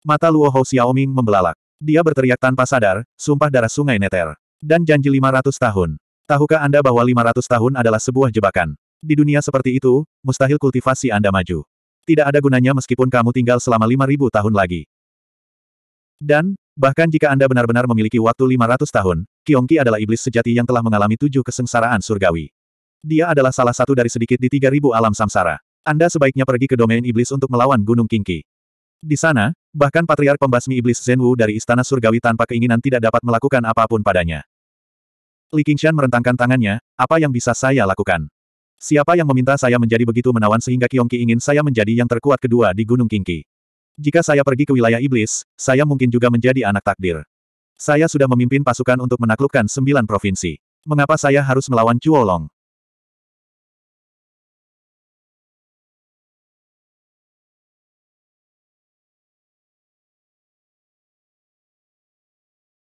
Mata Luo Hou Xiaoming membelalak. Dia berteriak tanpa sadar, sumpah darah sungai Neter. Dan janji 500 tahun. Tahukah Anda bahwa 500 tahun adalah sebuah jebakan? Di dunia seperti itu, mustahil kultivasi Anda maju. Tidak ada gunanya meskipun kamu tinggal selama 5.000 tahun lagi. Dan, bahkan jika Anda benar-benar memiliki waktu 500 tahun, Kiongki adalah iblis sejati yang telah mengalami tujuh kesengsaraan surgawi. Dia adalah salah satu dari sedikit di 3.000 alam samsara. Anda sebaiknya pergi ke domain iblis untuk melawan Gunung Kingki. Di sana, bahkan Patriark Pembasmi Iblis Zenwu dari Istana Surgawi tanpa keinginan tidak dapat melakukan apapun padanya. Li Qingshan merentangkan tangannya, apa yang bisa saya lakukan? Siapa yang meminta saya menjadi begitu menawan sehingga Kiongki ingin saya menjadi yang terkuat kedua di Gunung Kingki? Jika saya pergi ke wilayah iblis, saya mungkin juga menjadi anak takdir. Saya sudah memimpin pasukan untuk menaklukkan sembilan provinsi. Mengapa saya harus melawan Chuo Long?